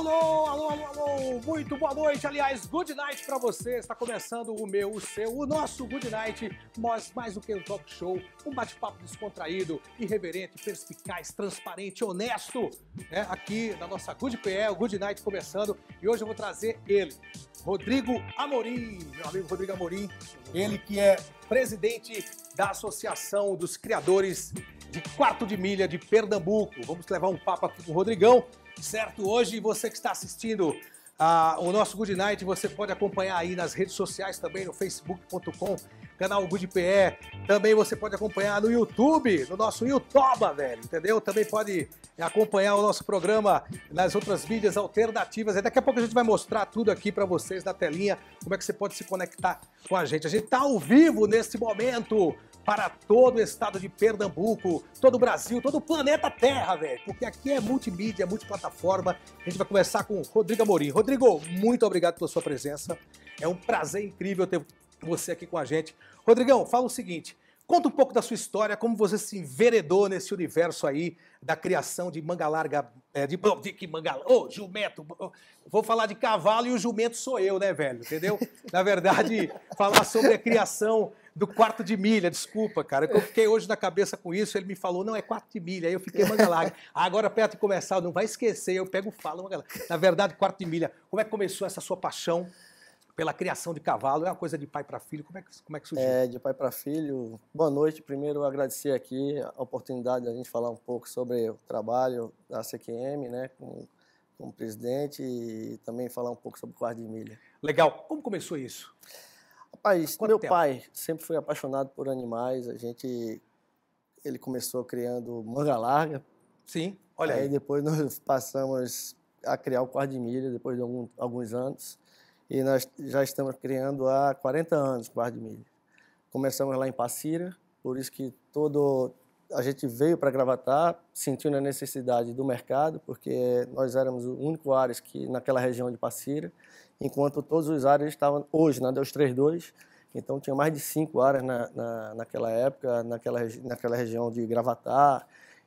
Alô, alô, alô, alô, muito boa noite, aliás, good night para você. Está começando o meu, o seu, o nosso good night, Mais mais do que um talk show, um bate-papo descontraído, irreverente, perspicaz, transparente, honesto, né? Aqui na nossa Good PE, o good night começando, e hoje eu vou trazer ele, Rodrigo Amorim, meu amigo Rodrigo Amorim, ele que é presidente da Associação dos Criadores de Quarto de Milha de Pernambuco. Vamos levar um papo aqui com o Rodrigão certo? Hoje você que está assistindo ah, o nosso Good Night, você pode acompanhar aí nas redes sociais também, no facebook.com, canal Good PE. Também você pode acompanhar no YouTube, no nosso YouTube, velho, entendeu? Também pode acompanhar o nosso programa nas outras mídias alternativas. E daqui a pouco a gente vai mostrar tudo aqui para vocês na telinha, como é que você pode se conectar com a gente. A gente está ao vivo nesse momento para todo o estado de Pernambuco, todo o Brasil, todo o planeta Terra, velho. Porque aqui é multimídia, é multiplataforma. A gente vai começar com o Rodrigo Amorim. Rodrigo, muito obrigado pela sua presença. É um prazer incrível ter você aqui com a gente. Rodrigão, fala o seguinte. Conta um pouco da sua história, como você se enveredou nesse universo aí da criação de manga larga, é, de, de que manga, ô, oh, jumento, vou falar de cavalo e o jumento sou eu, né, velho, entendeu? Na verdade, falar sobre a criação do quarto de milha, desculpa, cara. Eu fiquei hoje na cabeça com isso, ele me falou, não, é quarto de milha. Aí eu fiquei manga larga. Agora, perto de começar, não vai esquecer, eu pego falo, manga larga. Na verdade, quarto de milha, como é que começou essa sua paixão pela criação de cavalo? É uma coisa de pai para filho? Como é, que, como é que surgiu? É, de pai para filho. Boa noite. Primeiro, agradecer aqui a oportunidade da gente falar um pouco sobre o trabalho da CQM, né, com, com o presidente, e também falar um pouco sobre o quarto de milha. Legal. Como começou isso? Rapaz, Quanto meu tempo? pai sempre foi apaixonado por animais. A gente. Ele começou criando manga larga. Sim, olha aí. aí. depois nós passamos a criar o quarto de milha, depois de algum, alguns anos. E nós já estamos criando há 40 anos o quarto de milha. Começamos lá em Passira, por isso que todo. A gente veio para Gravatar sentindo a necessidade do mercado, porque nós éramos o único Ares que naquela região de Passira enquanto todos os áreas estavam hoje na né, Deus 32, então tinha mais de cinco áreas na, na, naquela época, naquela, naquela região de Gravatar.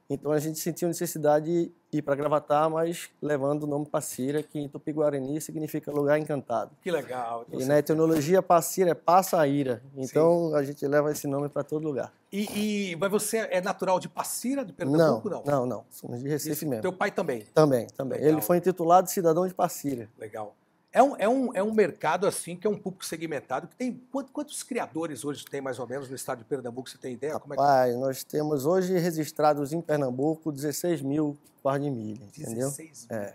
Então a gente sentiu necessidade de ir para Gravatar, mas levando o nome Passira, que em Tupi-Guarani significa lugar encantado. Que legal! E na né, etimologia Passira é Passaíra, então Sim. a gente leva esse nome para todo lugar. E, e, mas você é natural de Passira, de Pernambuco? Não, não, não. não. Somos de Recife Isso, mesmo. Teu pai também? Também, também. Legal. Ele foi intitulado cidadão de Passira. Legal. É um, é, um, é um mercado assim que é um público segmentado que tem quantos, criadores hoje tem mais ou menos no estado de Pernambuco? Você tem ideia? Como é que... É? nós temos hoje registrados em Pernambuco 16 mil par de milha, entendeu? 16 mil. É.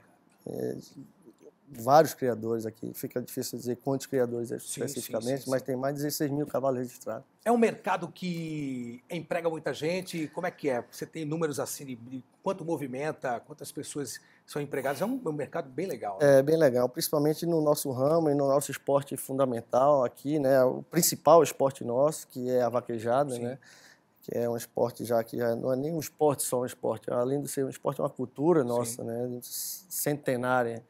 é. vários criadores aqui. Fica difícil dizer quantos criadores é sim, especificamente, sim, sim, mas tem mais de 16 mil cavalos registrados. É um mercado que emprega muita gente. Como é que é? Você tem números assim de quanto movimenta, quantas pessoas são empregados. É um, é um mercado bem legal. Né? É, bem legal, principalmente no nosso ramo e no nosso esporte fundamental aqui, né? O principal esporte nosso, que é a vaquejada, Sim. né? Que é um esporte já que já não é nem um esporte só um esporte, além de ser um esporte, é uma cultura nossa, Sim. né? Centenária.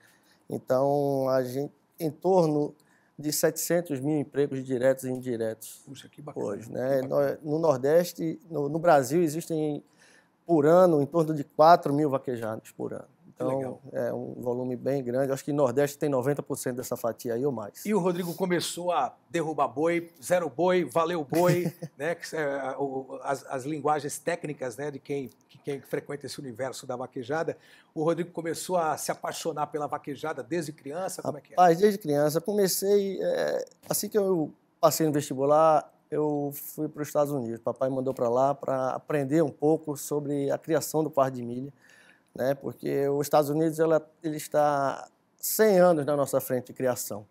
Então, a gente, em torno de 700 mil empregos diretos e indiretos. Puxa, que bacana. Hoje, né? Bacana. No Nordeste, no, no Brasil, existem por ano em torno de 4 mil vaquejados por ano. Então, é um volume bem grande. Acho que Nordeste tem 90% dessa fatia aí ou mais. E o Rodrigo começou a derrubar boi, zero boi, valeu boi, né? É, as, as, linguagens técnicas né, de quem, quem frequenta esse universo da vaquejada. O Rodrigo começou a se apaixonar pela vaquejada desde criança? Como é que é? Rapaz, desde criança. Comecei, é, assim que eu passei no vestibular, eu fui para os Estados Unidos. Papai mandou para lá para aprender um pouco sobre a criação do par de milha né? porque os Estados Unidos ela, ele está 100 anos na nossa frente de criação.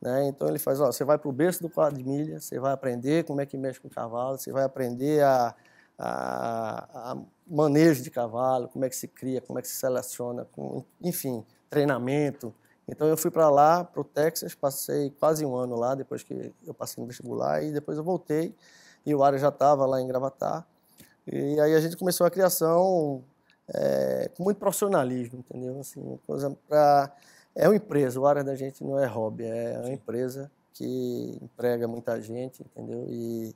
Né? Então ele faz, ó, você vai para o berço do quadro de milha, você vai aprender como é que mexe com o cavalo, você vai aprender a, a, a manejo de cavalo, como é que se cria, como é que se seleciona, com, enfim, treinamento. Então eu fui para lá, para o Texas, passei quase um ano lá, depois que eu passei no vestibular, e depois eu voltei, e o Ari já estava lá em Gravatar. E aí a gente começou a criação é, com muito profissionalismo, entendeu? Assim, uma coisa pra é uma empresa, o área da gente não é hobby, é uma empresa que emprega muita gente, entendeu? E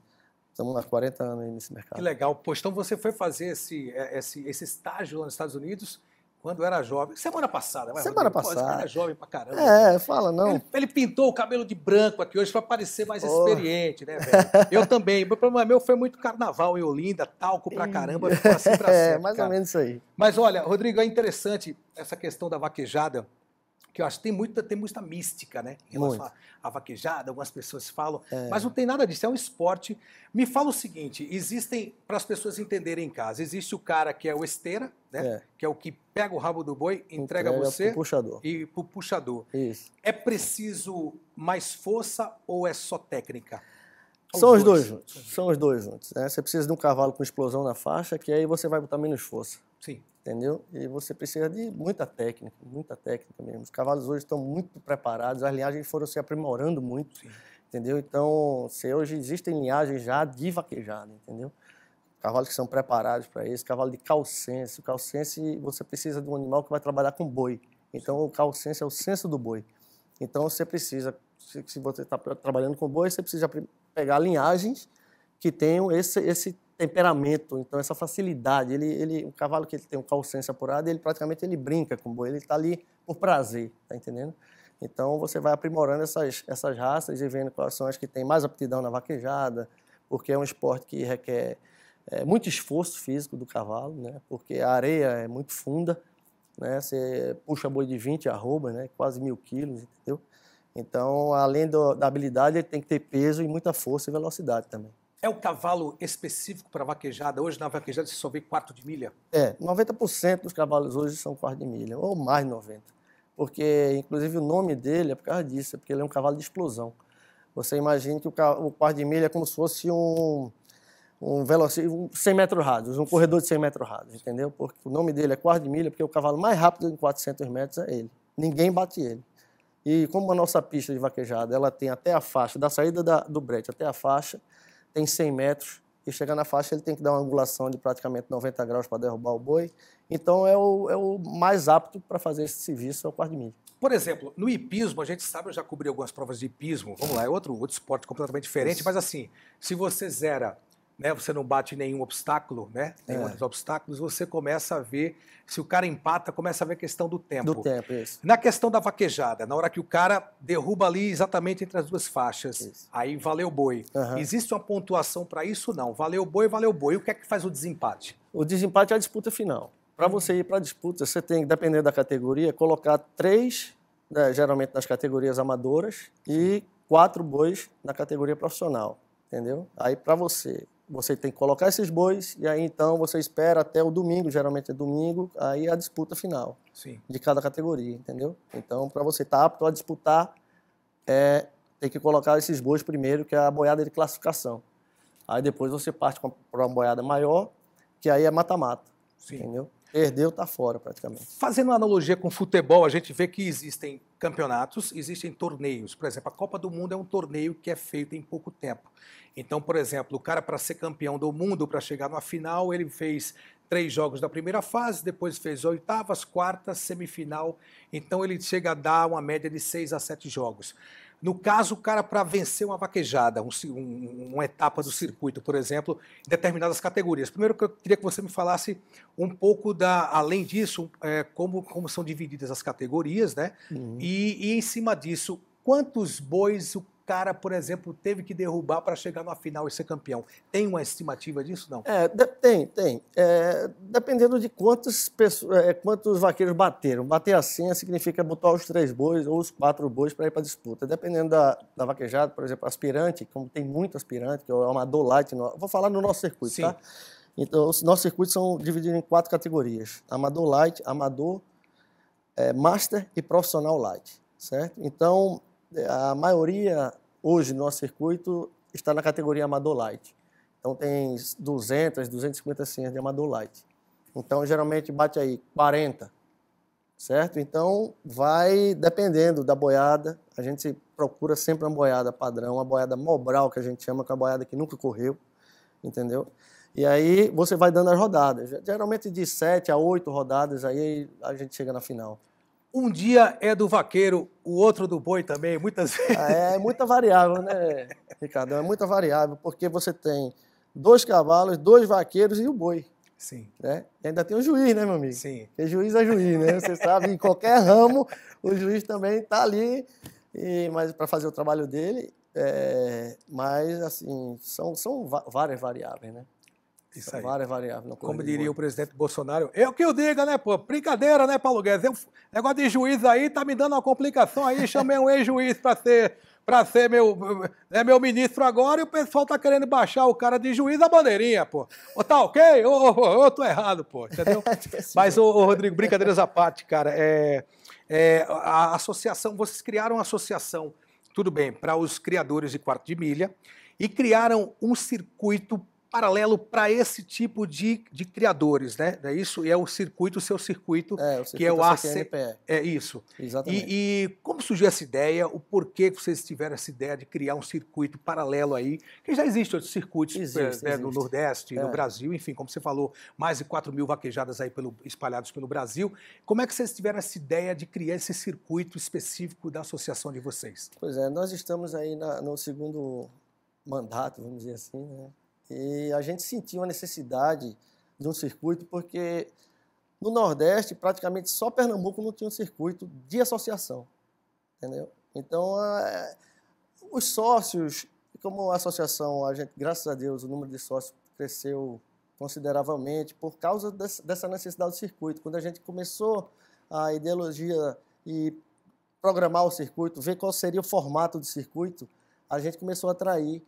estamos há 40 anos nesse mercado. Que legal. Pois então você foi fazer esse, é, esse, esse estágio lá nos Estados Unidos quando era jovem. Semana passada, Semana Rodrigo, é passada. Pô, era jovem pra caramba. É, né? fala não. Ele, ele, pintou o cabelo de branco aqui hoje para parecer mais oh. experiente, né, velho? Eu também. O problema meu foi muito carnaval em Olinda, talco pra caramba, ficou assim pra é, sempre. É, mais cara. ou menos isso aí. Mas olha, Rodrigo, é interessante essa questão da vaquejada que eu acho que tem muita, tem muita mística, né? Em relação à, vaquejada, algumas pessoas falam, é. mas não tem nada disso, é um esporte. Me fala o seguinte: existem, para as pessoas entenderem em casa, existe o cara que é o esteira, né? É. Que é o que pega o rabo do boi, entrega, entrega é você. Pro puxador. E pro puxador. Isso. É preciso mais força ou é só técnica? São os, dois, dois juntos. São os dois juntos. Né? Você precisa de um cavalo com explosão na faixa, que aí você vai botar menos força. Sim entendeu? E você precisa de muita técnica, muita técnica mesmo. Os cavalos hoje estão muito preparados, as linhagens foram se aprimorando muito, Sim. entendeu? Então, se hoje existem linhagens já de vaquejada, entendeu? Cavalos que são preparados para isso, cavalo de calcense. O calcense, você precisa de um animal que vai trabalhar com boi. Então, o calcense é o senso do boi. Então, você precisa, se você está trabalhando com boi, você precisa pegar linhagens que tenham esse, esse temperamento, então essa facilidade. Ele, ele, um cavalo que ele tem um calcense apurado, ele praticamente ele brinca com o boi, ele está ali por prazer, tá entendendo? Então você vai aprimorando essas, essas raças e vendo quais são as que têm mais aptidão na vaquejada, porque é um esporte que requer é, muito esforço físico do cavalo, né? Porque a areia é muito funda, né? Você puxa boi de 20 arroba, né? Quase mil quilos, entendeu? Então, além do, da habilidade, ele tem que ter peso e muita força e velocidade também é o cavalo específico para vaquejada? Hoje na vaquejada você só vê quarto de milha? É, 90% dos cavalos hoje são quarto de milha, ou mais 90%. Porque, inclusive, o nome dele é por causa disso, é porque ele é um cavalo de explosão. Você imagina que o, o quarto de milha é como se fosse um, um velocímetro, um 100 metros rasos, um corredor de 100 metros rasos, entendeu? Porque o nome dele é quarto de milha, porque o cavalo mais rápido em 400 metros é ele. Ninguém bate ele. E como a nossa pista de vaquejada, ela tem até a faixa, da saída da, do brete até a faixa, tem 100 metros e chegar na faixa ele tem que dar uma angulação de praticamente 90 graus para derrubar o boi. Então é o, é o mais apto para fazer esse serviço é o quarto de milha. Por exemplo, no hipismo, a gente sabe, eu já cobri algumas provas de hipismo, vamos lá, é outro, outro esporte completamente diferente, Isso. mas assim, se você zera né, você não bate nenhum obstáculo, né? Nenhum é. dos obstáculos, você começa a ver, se o cara empata, começa a ver a questão do tempo. Do tempo, isso. Na questão da vaquejada, na hora que o cara derruba ali exatamente entre as duas faixas, isso. aí valeu boi. Uhum. Existe uma pontuação para isso? Não. Valeu boi, valeu boi. o que é que faz o desempate? O desempate é a disputa final. Para você ir para a disputa, você tem, dependendo da categoria, colocar três, né, geralmente nas categorias amadoras, e quatro bois na categoria profissional. Entendeu? Aí para você você tem que colocar esses bois e aí então você espera até o domingo, geralmente é domingo, aí é a disputa final Sim. de cada categoria, entendeu? Então, para você estar tá apto a disputar, é, tem que colocar esses bois primeiro, que é a boiada de classificação. Aí depois você parte para uma boiada maior, que aí é mata-mata, entendeu? Perdeu, está fora praticamente. Fazendo uma analogia com futebol, a gente vê que existem campeonatos, existem torneios. Por exemplo, a Copa do Mundo é um torneio que é feito em pouco tempo. Então, por exemplo, o cara para ser campeão do mundo, para chegar na final, ele fez três jogos da primeira fase, depois fez oitavas, quartas, semifinal. Então ele chega a dar uma média de seis a sete jogos. No caso, o cara para vencer uma vaquejada, um, um, uma etapa do circuito, por exemplo, em determinadas categorias. Primeiro, eu queria que você me falasse um pouco da, além disso, é, como, como são divididas as categorias, né? Uhum. E, e em cima disso, quantos bois o cara, por exemplo, teve que derrubar para chegar na final e ser campeão. Tem uma estimativa disso, não? É, de, tem, tem. É, dependendo de quantos, é, quantos vaqueiros bateram. Bater assim significa botar os três bois ou os quatro bois para ir para a disputa. Dependendo da, da vaquejada, por exemplo, aspirante, como tem muito aspirante, que é uma amador light, vou falar no nosso circuito, Sim. tá? Então, os nossos circuitos são divididos em quatro categorias: amador light, amador, é, master e profissional light, certo? Então, a maioria hoje no nosso circuito está na categoria Amador Light. Então tem 200, 250 senhas de Amador Light. Então geralmente bate aí 40, certo? Então vai dependendo da boiada. A gente procura sempre uma boiada padrão, uma boiada mobral que a gente chama, que é a boiada que nunca correu, entendeu? E aí você vai dando as rodadas. Geralmente de 7 a 8 rodadas aí a gente chega na final. Um dia é do vaqueiro, o outro do boi também, muitas vezes. Ah, é, é muita variável, né, Ricardo? É muita variável, porque você tem dois cavalos, dois vaqueiros e o boi. Sim. Né? E ainda tem o juiz, né, meu amigo? Sim. Porque juiz é juiz, né? Você sabe, em qualquer ramo, o juiz também está ali e, para fazer o trabalho dele. É, mas, assim, são, são várias variáveis, né? Isso aí. Várias variáveis. Como diria o presidente Bolsonaro, eu que eu diga, né, pô? Brincadeira, né, Paulo Guedes? Eu, negócio de juiz aí tá me dando uma complicação aí. Chamei um ex-juiz para ser, pra ser meu, é meu ministro agora e o pessoal tá querendo baixar o cara de juiz a bandeirinha, pô. Ô, tá ok? Ô, ô, ô, eu tô errado, pô. Entendeu? É Mas, né? ô, ô, Rodrigo, brincadeiras à parte, cara. É, é, a associação, vocês criaram uma associação, tudo bem, para os criadores de quarto de milha e criaram um circuito paralelo para esse tipo de, de criadores, né? É isso e é o circuito, o seu circuito, é, o circuito que é o AC... É. é isso. Exatamente. E, e, como surgiu essa ideia? O porquê que vocês tiveram essa ideia de criar um circuito paralelo aí? Que já existem outros circuitos existe, né, existe. no Nordeste, é. no Brasil, enfim, como você falou, mais de 4 mil vaquejadas aí pelo, espalhados pelo Brasil. Como é que vocês tiveram essa ideia de criar esse circuito específico da associação de vocês? Pois é, nós estamos aí na, no segundo mandato, vamos dizer assim, né? E a gente sentiu a necessidade de um circuito porque no Nordeste, praticamente só Pernambuco não tinha um circuito de associação, entendeu? Então, a, os sócios, como a associação, a gente, graças a Deus, o número de sócios cresceu consideravelmente por causa dessa necessidade do circuito. Quando a gente começou a ideologia e programar o circuito, ver qual seria o formato do circuito, a gente começou a atrair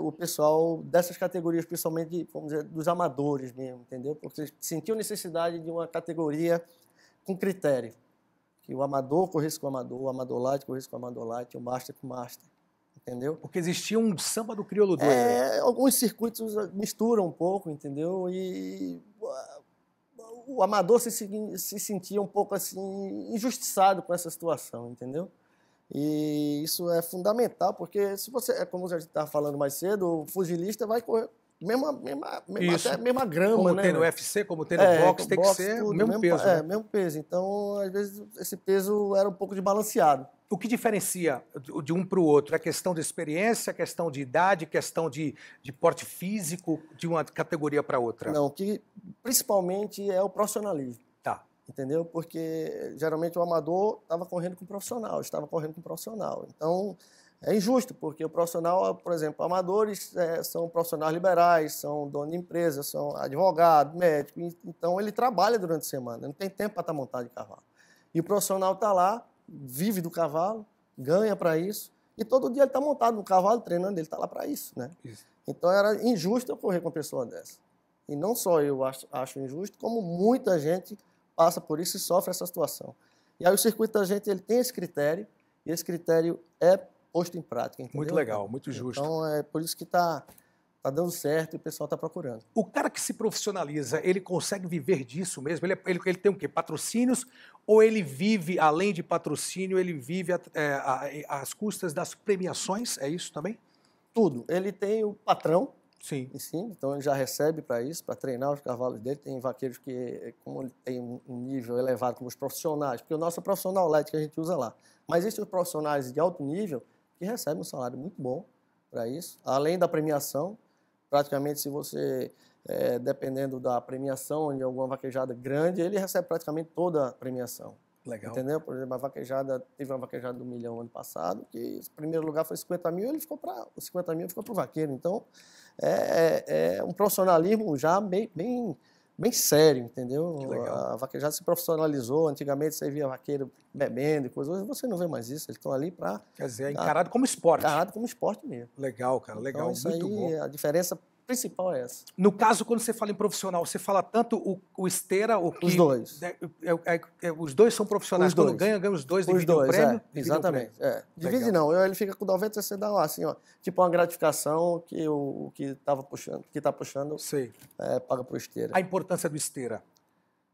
o pessoal dessas categorias, principalmente, vamos dizer, dos amadores mesmo, entendeu? Porque sentiu necessidade de uma categoria com critério, que o amador corresse com o amador, o amador light corresse com o amador light, o master com o master, entendeu? Porque existia um samba do crioulo doido. É, né? alguns circuitos ah, misturam um pouco, entendeu? E ah, o amador se, se sentia um pouco assim injustiçado com essa situação, entendeu? E isso é fundamental, porque se você, é como a gente estava falando mais cedo, o pugilista vai correr mesma, mesma, mesma, até mesma grama, como né? Como tem no UFC, como tem no é, boxe, tem boxe, que ser o mesmo, mesmo peso. É, né? mesmo peso. Então, às vezes, esse peso era um pouco desbalanceado. O que diferencia de um para o outro? É questão de experiência, questão de idade, questão de, de porte físico de uma categoria para outra? Não, que principalmente é o profissionalismo entendeu? Porque geralmente o amador estava correndo com o profissional, estava correndo com o profissional. Então é injusto, porque o profissional, por exemplo, amadores é, são profissionais liberais, são dono de empresa, são advogado, médico, então ele trabalha durante a semana, não tem tempo para estar tá montado de cavalo. E o profissional está lá, vive do cavalo, ganha para isso, e todo dia ele está montado no cavalo, treinando, ele está lá para isso, né? Isso. Então era injusto eu correr com uma pessoa dessa. E não só eu acho, acho injusto, como muita gente passa por isso e sofre essa situação. E aí o circuito da gente ele tem esse critério, e esse critério é posto em prática. Entendeu? Muito legal, muito então, justo. Então é por isso que está tá dando certo e o pessoal está procurando. O cara que se profissionaliza, ele consegue viver disso mesmo? Ele, é, ele, ele tem o quê? Patrocínios? Ou ele vive, além de patrocínio, ele vive é, às custas das premiações? É isso também? Tudo. Ele tem o patrão, Sim. Em cima, então ele já recebe para isso, para treinar os cavalos dele. Tem vaqueiros que, como tem um nível elevado, como os profissionais, porque o nosso é profissional light que a gente usa lá. Mas existem os profissionais de alto nível que recebem um salário muito bom para isso, além da premiação. Praticamente, se você, é, dependendo da premiação de alguma vaquejada grande, ele recebe praticamente toda a premiação. Legal. Entendeu? Por exemplo, a vaquejada, teve uma vaquejada do milhão ano passado, que em primeiro lugar foi 50 mil, ele ficou para. 50 mil ficou para o vaqueiro. Então, é, é, é, um profissionalismo já bem, bem, bem sério, entendeu? A vaquejada se profissionalizou, antigamente você via vaqueiro bebendo e coisas, hoje você não vê mais isso, eles estão ali para... Quer dizer, é encarado tá, como esporte. Encarado como esporte mesmo. Legal, cara, legal, então, isso muito aí, bom. A diferença principal é essa. No caso, quando você fala em profissional, você fala tanto o, o esteira, o que... Os dois. É, é, é, é, os dois são profissionais. Os dois. Quando ganha, ganha os dois, os dois, o é, prêmio. exatamente. O é. prêmio. Divide Legal. não, ele fica com 90 você dá lá, assim, ó. Tipo uma gratificação que o, que estava puxando, que está puxando, Sei. É, paga o esteira. A importância do esteira.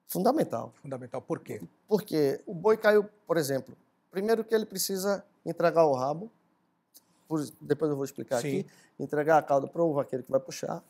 Fundamental. Fundamental. Por quê? Porque o boi caiu, por exemplo, primeiro que ele precisa entregar o rabo, por, depois eu vou explicar Sim. aqui, entregar a cauda para o vaqueiro que vai puxar,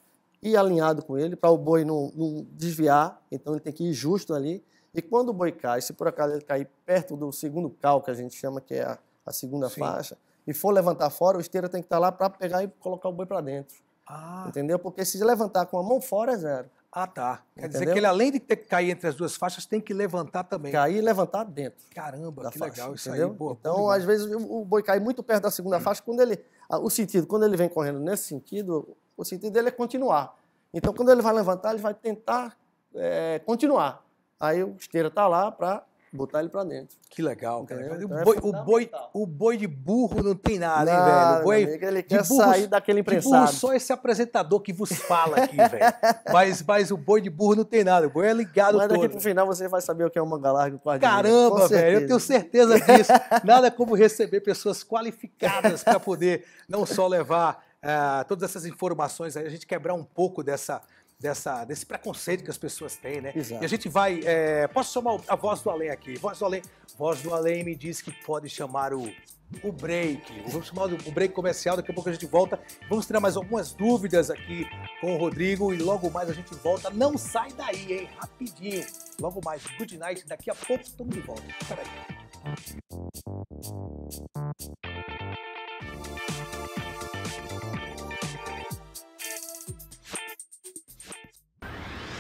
e alinhado com ele, para o boi não, não, desviar, então ele tem que ir justo ali. E quando o boi cai, se por acaso ele cair perto do segundo cal, que a gente chama que é a, a segunda Sim. faixa, e for levantar fora, o esteira tem que estar lá para pegar e colocar o boi para dentro. Ah. Entendeu? Porque se levantar com a mão fora é zero. Ah, tá. Quer Entendeu? dizer que ele, além de ter que cair entre as duas faixas, tem que levantar também. Cair e levantar dentro. Caramba, que faixa, legal isso entendeu? aí. Pô, então, às vezes, o boi cai muito perto da segunda faixa. Quando ele, o sentido, quando ele vem correndo nesse sentido, o sentido dele é continuar. Então, quando ele vai levantar, ele vai tentar é, continuar. Aí o esteira está lá para botar ele para dentro. Que legal, cara. O então é boi, o, boi, o boi de burro não tem nada, hein, velho? O boi amigo, ele quer burro, sair daquele imprensado. só esse apresentador que vos fala aqui, velho. Mas, mas o boi de burro não tem nada. O boi é ligado mas todo. Mas daqui pro final você vai saber o que é o manga larga com Caramba, velho, eu tenho certeza disso. Nada é como receber pessoas qualificadas para poder não só levar uh, todas essas informações, a gente quebrar um pouco dessa dessa, desse preconceito que as pessoas têm, né? Exato. E a gente vai. É, posso chamar a voz do além aqui? Voz do além. Voz do além me diz que pode chamar o. O break, vamos chamar o break comercial, daqui a pouco a gente volta. Vamos tirar mais algumas dúvidas aqui com o Rodrigo e logo mais a gente volta. Não sai daí, hein? Rapidinho. Logo mais, good night. Daqui a pouco estamos de volta. Peraí.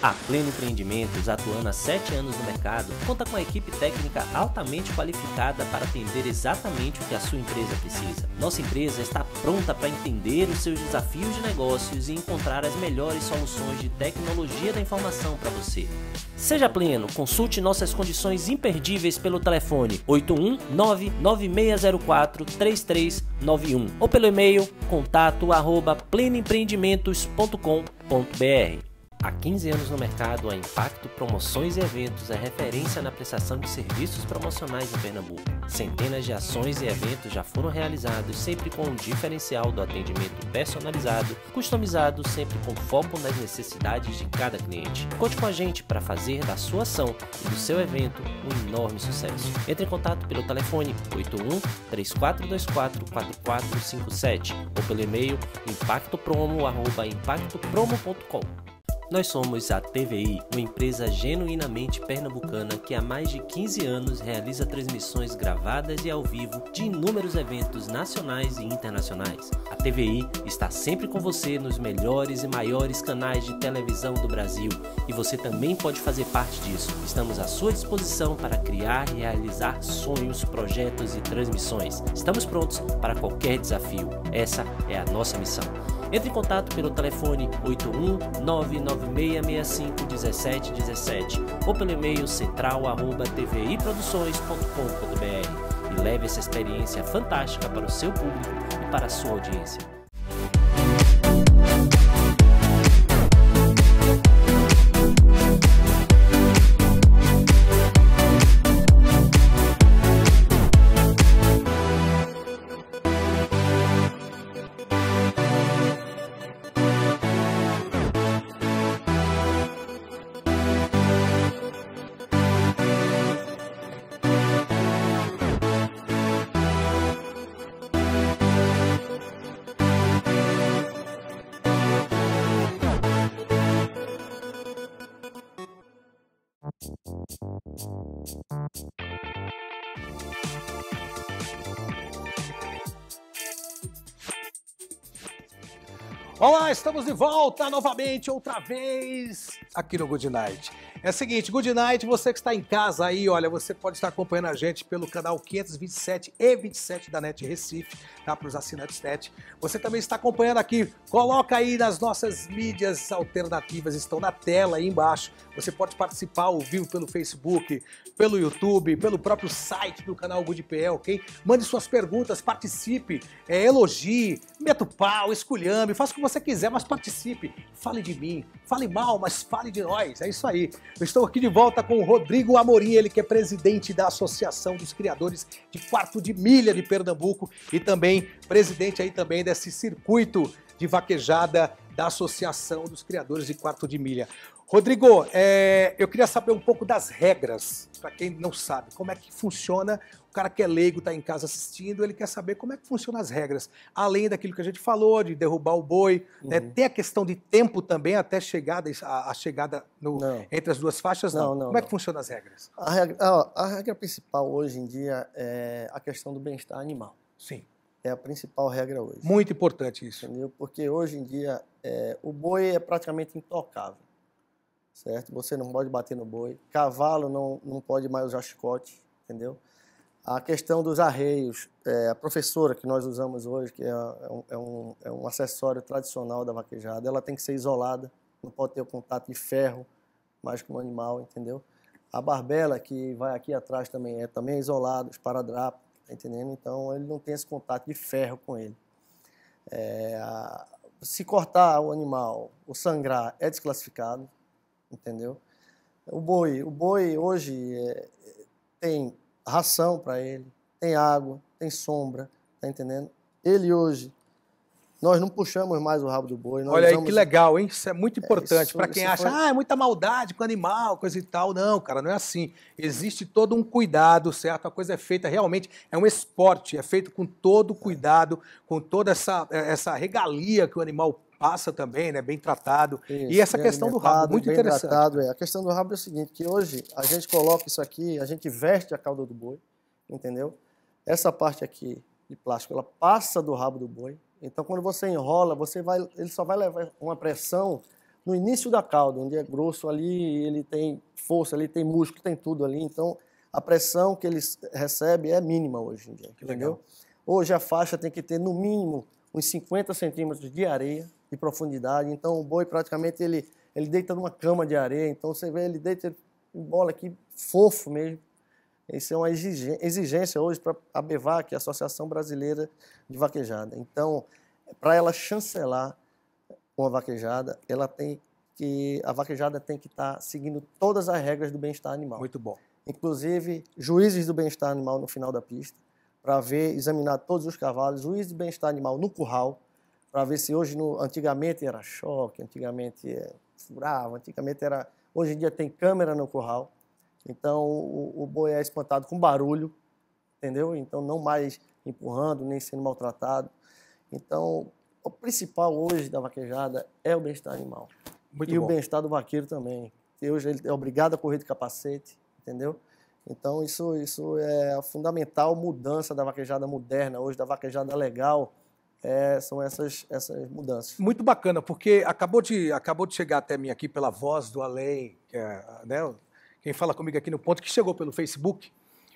A Pleno Empreendimentos, atuando há sete anos no mercado, conta com a equipe técnica altamente qualificada para atender exatamente o que a sua empresa precisa. Nossa empresa está pronta para entender os seus desafios de negócios e encontrar as melhores soluções de tecnologia da informação para você. Seja pleno, consulte nossas condições imperdíveis pelo telefone 819-9604-3391 ou pelo e-mail contato arroba plenoempreendimentos.com.br. Há 15 anos no mercado, a Impacto Promoções e Eventos é referência na prestação de serviços promocionais em Pernambuco. Centenas de ações e eventos já foram realizados, sempre com o um diferencial do atendimento personalizado, customizado, sempre com foco nas necessidades de cada cliente. Conte com a gente para fazer da sua ação e do seu evento um enorme sucesso. Entre em contato pelo telefone 81 3424 4457 ou pelo e-mail impactopromo.impactopromo.com. Nós somos a TVI, uma empresa genuinamente pernambucana que há mais de 15 anos realiza transmissões gravadas e ao vivo de inúmeros eventos nacionais e internacionais. A TVI está sempre com você nos melhores e maiores canais de televisão do Brasil e você também pode fazer parte disso. Estamos à sua disposição para criar e realizar sonhos, projetos e transmissões. Estamos prontos para qualquer desafio. Essa é a nossa missão. Entre em contato pelo telefone 81 996651717 ou pelo e-mail central@tviproduções.com.br e leve essa experiência fantástica para o seu público e para a sua audiência. All right. estamos de volta novamente, outra vez, aqui no Good Night. É o seguinte, Good Night, você que está em casa aí, olha, você pode estar acompanhando a gente pelo canal 527 e 27 da NET Recife, tá? Para os assinantes NET. Você também está acompanhando aqui, coloca aí nas nossas mídias alternativas, estão na tela aí embaixo. Você pode participar ao vivo pelo Facebook, pelo YouTube, pelo próprio site do canal GoodPL, ok? Mande suas perguntas, participe, é, elogie, meta o pau, esculhame, faça o que você quiser quiser, é, mas participe. Fale de mim, fale mal, mas fale de nós. É isso aí. Eu estou aqui de volta com o Rodrigo Amorim, ele que é presidente da Associação dos Criadores de Quarto de Milha de Pernambuco e também presidente aí também desse circuito de vaquejada da Associação dos Criadores de Quarto de Milha. Rodrigo, é, eu queria saber um pouco das regras, para quem não sabe, como é que funciona. O cara que é leigo, está em casa assistindo, ele quer saber como é que funcionam as regras. Além daquilo que a gente falou, de derrubar o boi, né? uhum. né? tem a questão de tempo também até chegada, a, a chegada no, entre as duas faixas, não. não, não como é que funcionam as regras? A regra, a regra principal hoje em dia é a questão do bem-estar animal. Sim é a principal regra hoje. Muito importante isso. Entendeu? Porque hoje em dia é, o boi é praticamente intocável certo? Você não pode bater no boi. Cavalo não, não pode mais usar chicote, entendeu? A questão dos arreios, é, a professora que nós usamos hoje, que é, é, é, um, é um acessório tradicional da vaquejada, ela tem que ser isolada, não pode ter o contato de ferro mais com o animal, entendeu? A barbela que vai aqui atrás também é também é isolada, os paradrapos, tá entendendo? Então ele não tem esse contato de ferro com ele. É, a, se cortar o animal ou sangrar é desclassificado, entendeu? O boi, o boi hoje é, é tem ração para ele, tem água, tem sombra, tá entendendo? Ele hoje nós não puxamos mais o rabo do boi. Olha aí, vamos... que legal, hein? Isso é muito é, importante. É, para quem acha, foi... ah, é muita maldade com o animal, coisa e tal. Não, cara, não é assim. Existe todo um cuidado, certo? A coisa é feita realmente, é um esporte, é feito com todo cuidado, com toda essa, é, essa regalia que o animal passa também, né? Bem tratado. Isso, e essa questão do rabo, muito interessante. Tratado, é. A questão do rabo é o seguinte, que hoje a gente coloca isso aqui, a gente veste a cauda do boi, entendeu? Essa parte aqui de plástico, ela passa do rabo do boi. Então, quando você enrola, você vai, ele só vai levar uma pressão no início da cauda, onde é grosso ali, ele tem força, ele tem músculo, tem tudo ali. Então, a pressão que ele recebe é mínima hoje em dia, que entendeu? Legal. Hoje a faixa tem que ter no mínimo uns 50 centímetros de areia de profundidade. Então o boi praticamente ele, ele deita numa cama de areia. Então você vê ele deita ele, bola aqui fofo mesmo. Isso é uma exigência hoje para a BEVAC, a Associação Brasileira de Vaquejada. Então, para ela chancelar uma vaquejada, ela tem que a vaquejada tem que estar tá seguindo todas as regras do bem-estar animal. Muito bom. Inclusive juízes do bem-estar animal no final da pista, para ver, examinar todos os cavalos, juízes do bem-estar animal no curral, para ver se hoje, no, antigamente era choque, antigamente é, furava, antigamente era. Hoje em dia tem câmera no curral, então o, o boi é espantado com barulho, entendeu? Então não mais empurrando, nem sendo maltratado. Então, o principal hoje da vaquejada é o bem-estar animal. Muito e bom. o bem-estar do vaqueiro também. E hoje ele é obrigado a correr de capacete, entendeu? Então, isso, isso é a fundamental mudança da vaquejada moderna, hoje da vaquejada legal, é, são essas, essas mudanças. Muito bacana, porque acabou de, acabou de chegar até mim aqui pela voz do além, que é, né, quem fala comigo aqui no ponto, que chegou pelo Facebook,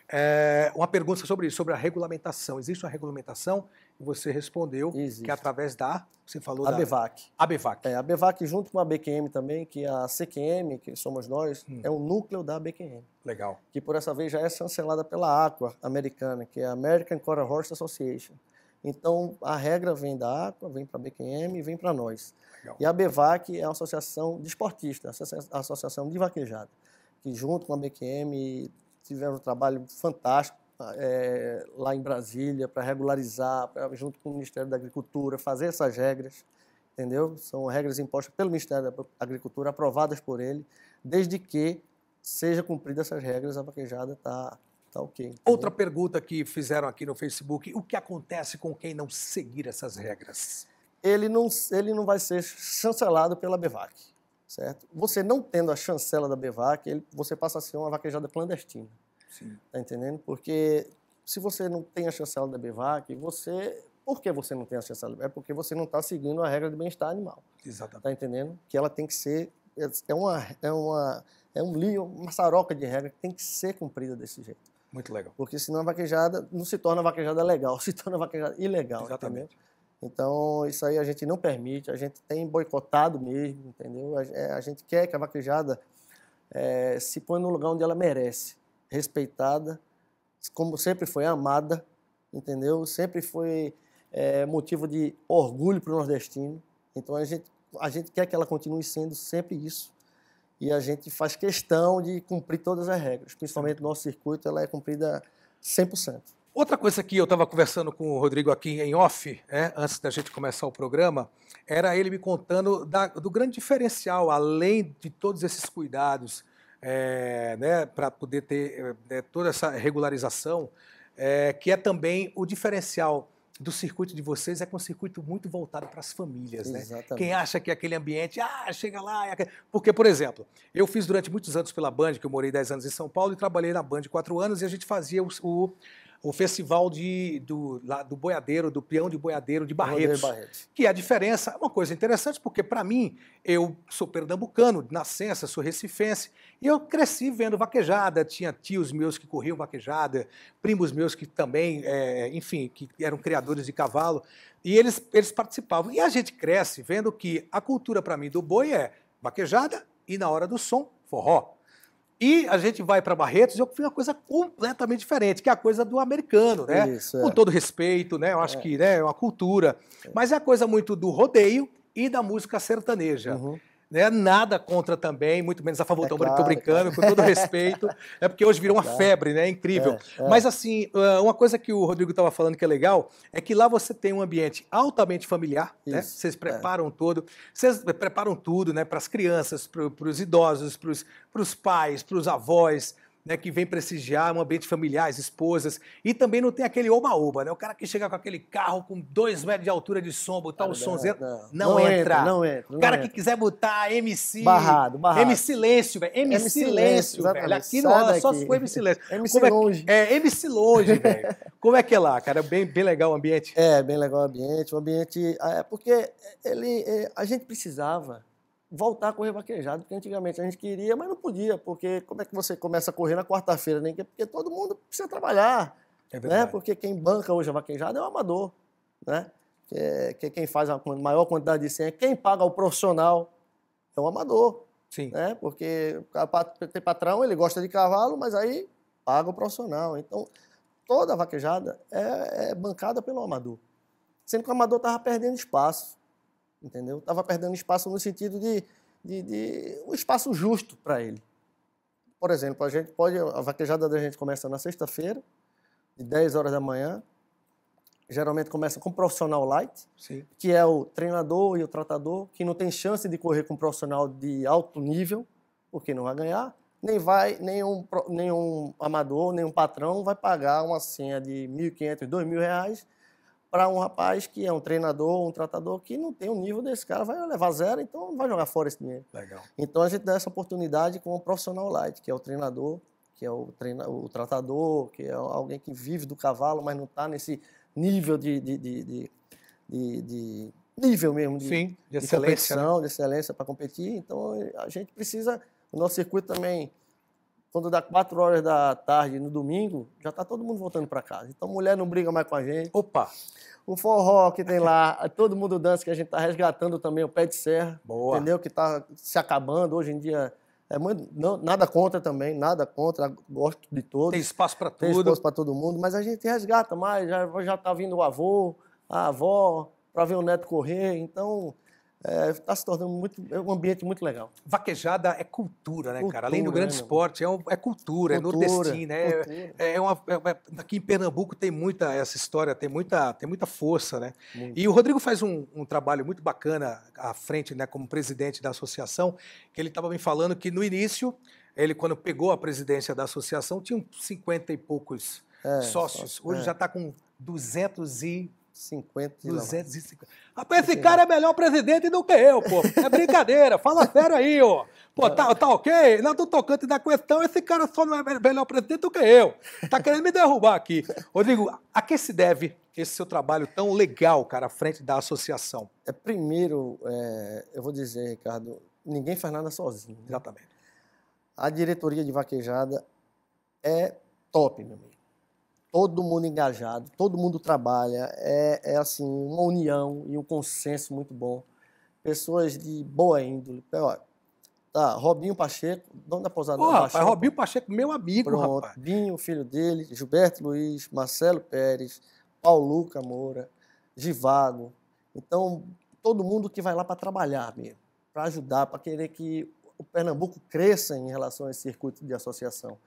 é, uma pergunta sobre isso, sobre a regulamentação. Existe uma regulamentação? E você respondeu Existe. que é através da, você falou ABVAC. da... ABVAC. É, a ABVAC junto com a BQM também, que é a CQM, que somos nós, hum. é o núcleo da BQM. Legal. Que por essa vez já é chancelada pela AQUA americana, que é a American Quarter Horse Association. Então, a regra vem da Aqua, vem para a BQM e vem para nós. Legal. E a BEVAC é a associação de esportistas, a associação de vaquejada, que junto com a BQM tiveram um trabalho fantástico é, lá em Brasília para regularizar, pra, junto com o Ministério da Agricultura, fazer essas regras, entendeu? São regras impostas pelo Ministério da Agricultura, aprovadas por ele, desde que seja cumprida essas regras, a vaquejada está Tá ok. Outra pergunta que fizeram aqui no Facebook: o que acontece com quem não seguir essas regras? Ele não, ele não vai ser chancelado pela BEVAC, certo? Você não tendo a chancela da BEVAC, ele, você passa a ser uma vaquejada clandestina. Sim. Tá entendendo? Porque se você não tem a chancela da BEVAC, você por que você não tem a chancela? É porque você não está seguindo a regra de bem-estar animal. Exatamente. Está entendendo? Que ela tem que ser. É, é, uma, é, uma, é um lío, uma saroca de regra que tem que ser cumprida desse jeito. Muito legal. Porque senão a vaquejada não se torna vaquejada legal, se torna vaquejada ilegal. Exatamente. Entendeu? Então, isso aí a gente não permite, a gente tem boicotado mesmo, entendeu? A, a gente quer que a vaquejada é, se põe no lugar onde ela merece, respeitada, como sempre foi amada, entendeu? Sempre foi é, motivo de orgulho para o nordestino. Então a gente, a gente quer que ela continue sendo sempre isso, e a gente faz questão de cumprir todas as regras. Principalmente no nosso circuito, ela é cumprida 100%. Outra coisa que eu estava conversando com o Rodrigo aqui em off, né, antes da gente começar o programa, era ele me contando da, do grande diferencial, além de todos esses cuidados, é, né, para poder ter é, né, toda essa regularização, é, que é também o diferencial do circuito de vocês é que é um circuito muito voltado para as famílias, né? Exatamente. Quem acha que é aquele ambiente, ah, chega lá. É Porque, por exemplo, eu fiz durante muitos anos pela Band, que eu morei 10 anos em São Paulo e trabalhei na Band 4 anos, e a gente fazia o, o o festival de, do, lá, do boiadeiro, do peão de boiadeiro de Barretos, Barretos. Que a diferença é uma coisa interessante, porque para mim, eu sou pernambucano de nascença, sou recifense, e eu cresci vendo vaquejada, tinha tios meus que corriam vaquejada, primos meus que também, é, enfim, que eram criadores de cavalo, e eles, eles participavam. E a gente cresce vendo que a cultura para mim do boi é vaquejada e na hora do som, forró. E a gente vai para Barretos e eu fui uma coisa completamente diferente, que é a coisa do americano, né? Isso, é. Com todo respeito, né? Eu acho é. que né, é uma cultura. É. Mas é a coisa muito do rodeio e da música sertaneja. Uhum né? Nada contra também, muito menos a favor. É Estou brincando, claro. com todo respeito. É porque hoje virou uma é febre, né? Incrível. É, é. Mas assim, ah, uma coisa que o Rodrigo estava falando que é legal é que lá você tem um ambiente altamente familiar, né? Vocês é. preparam todo, vocês preparam tudo, né? Para as crianças, para os idosos, para os pais, para os avós né, que vem prestigiar um ambiente familiar, esposas. E também não tem aquele oba-oba, né? O cara que chega com aquele carro com dois metros de altura de som, botar ah, o somzinho. Não, não, não, entra. entra não entra. Não o cara entra. que quiser botar MC. Barrado, barrado. MC silêncio, velho. MC, silêncio, velho. Aqui não, só se for MC silêncio, MC é longe. É, MC longe, velho. Como é que é lá, cara? Bem, bem legal o ambiente. É, bem legal o ambiente. O ambiente. É, porque ele, é, a gente precisava voltar a correr vaquejado, porque antigamente a gente queria, mas não podia, porque como é que você começa a correr na quarta-feira? Né? Porque todo mundo precisa trabalhar, é né? porque quem banca hoje a vaquejada é o amador, né? que, é, que é quem faz a maior quantidade de senha, quem paga o profissional é o amador. Sim. Né? Porque tem patrão, ele gosta de cavalo, mas aí paga o profissional. Então, toda a vaquejada é, é bancada pelo amador. Sendo que o amador estava perdendo espaço entendeu? Estava perdendo espaço no sentido de, de, de um espaço justo para ele. Por exemplo, a gente pode a vaquejada da gente começa na sexta-feira, de 10 horas da manhã. Geralmente começa com o profissional light, Sim. que é o treinador e o tratador, que não tem chance de correr com um profissional de alto nível, porque não vai ganhar, nem vai nenhum, nenhum amador, nenhum patrão vai pagar uma senha de 1.500, 2.000 reais para um rapaz que é um treinador, um tratador que não tem o um nível desse cara, vai levar zero, então vai jogar fora esse dinheiro. Legal. Então a gente dá essa oportunidade com o um profissional light, que é o treinador, que é o, treina, o tratador, que é alguém que vive do cavalo, mas não está nesse nível de, de, de, de, de nível mesmo de, Sim, de excelência, de, né? de excelência para competir. Então a gente precisa, o nosso circuito também quando dá quatro horas da tarde no domingo, já está todo mundo voltando para casa. Então, mulher não briga mais com a gente. Opa! O forró que tem lá, todo mundo dança, que a gente está resgatando também o pé de serra. Boa. Entendeu? Que está se acabando. Hoje em dia, é não, nada contra também, nada contra, gosto de todos. Tem espaço para tudo. Tem espaço para todo mundo, mas a gente resgata mais, já, já tá vindo o avô, a avó, para ver o neto correr, então está é, tá se tornando muito, é um ambiente muito legal. Vaquejada é cultura, né, cara? Além do grande né, esporte, é, um, é cultura, é é, cultura, é nordestino. É, uma, é, aqui em Pernambuco tem muita essa história, tem muita, tem muita força, né? Muito. E o Rodrigo faz um, um, trabalho muito bacana à frente, né, como presidente da associação, que ele estava me falando que no início, ele quando pegou a presidência da associação, tinha 50 e poucos sócios. Hoje já está com 200 e 250. 250. Rapaz, esse cara é melhor presidente do que eu, pô. É brincadeira, fala sério aí, ó. Pô, tá, tá ok? Não, do tocante da questão, esse cara só não é melhor presidente do que eu. Tá querendo me derrubar aqui. Rodrigo, a que se deve esse seu trabalho tão legal, cara, à frente da associação? É, primeiro, é, eu vou dizer, Ricardo, ninguém faz nada sozinho. Né? Exatamente. A diretoria de vaquejada é top, meu amigo todo mundo engajado, todo mundo trabalha, é, é assim, uma união e um consenso muito bom. Pessoas de boa índole. Olha, tá, Robinho Pacheco, dono da pousada Pô, rapaz, Robinho Pacheco, meu amigo, Pronto, rapaz. filho dele, Gilberto Luiz, Marcelo Pérez, Paulo Camoura, Moura, Givago. Então, todo mundo que vai lá para trabalhar mesmo, para ajudar, para querer que o Pernambuco cresça em relação a esse circuito de associação.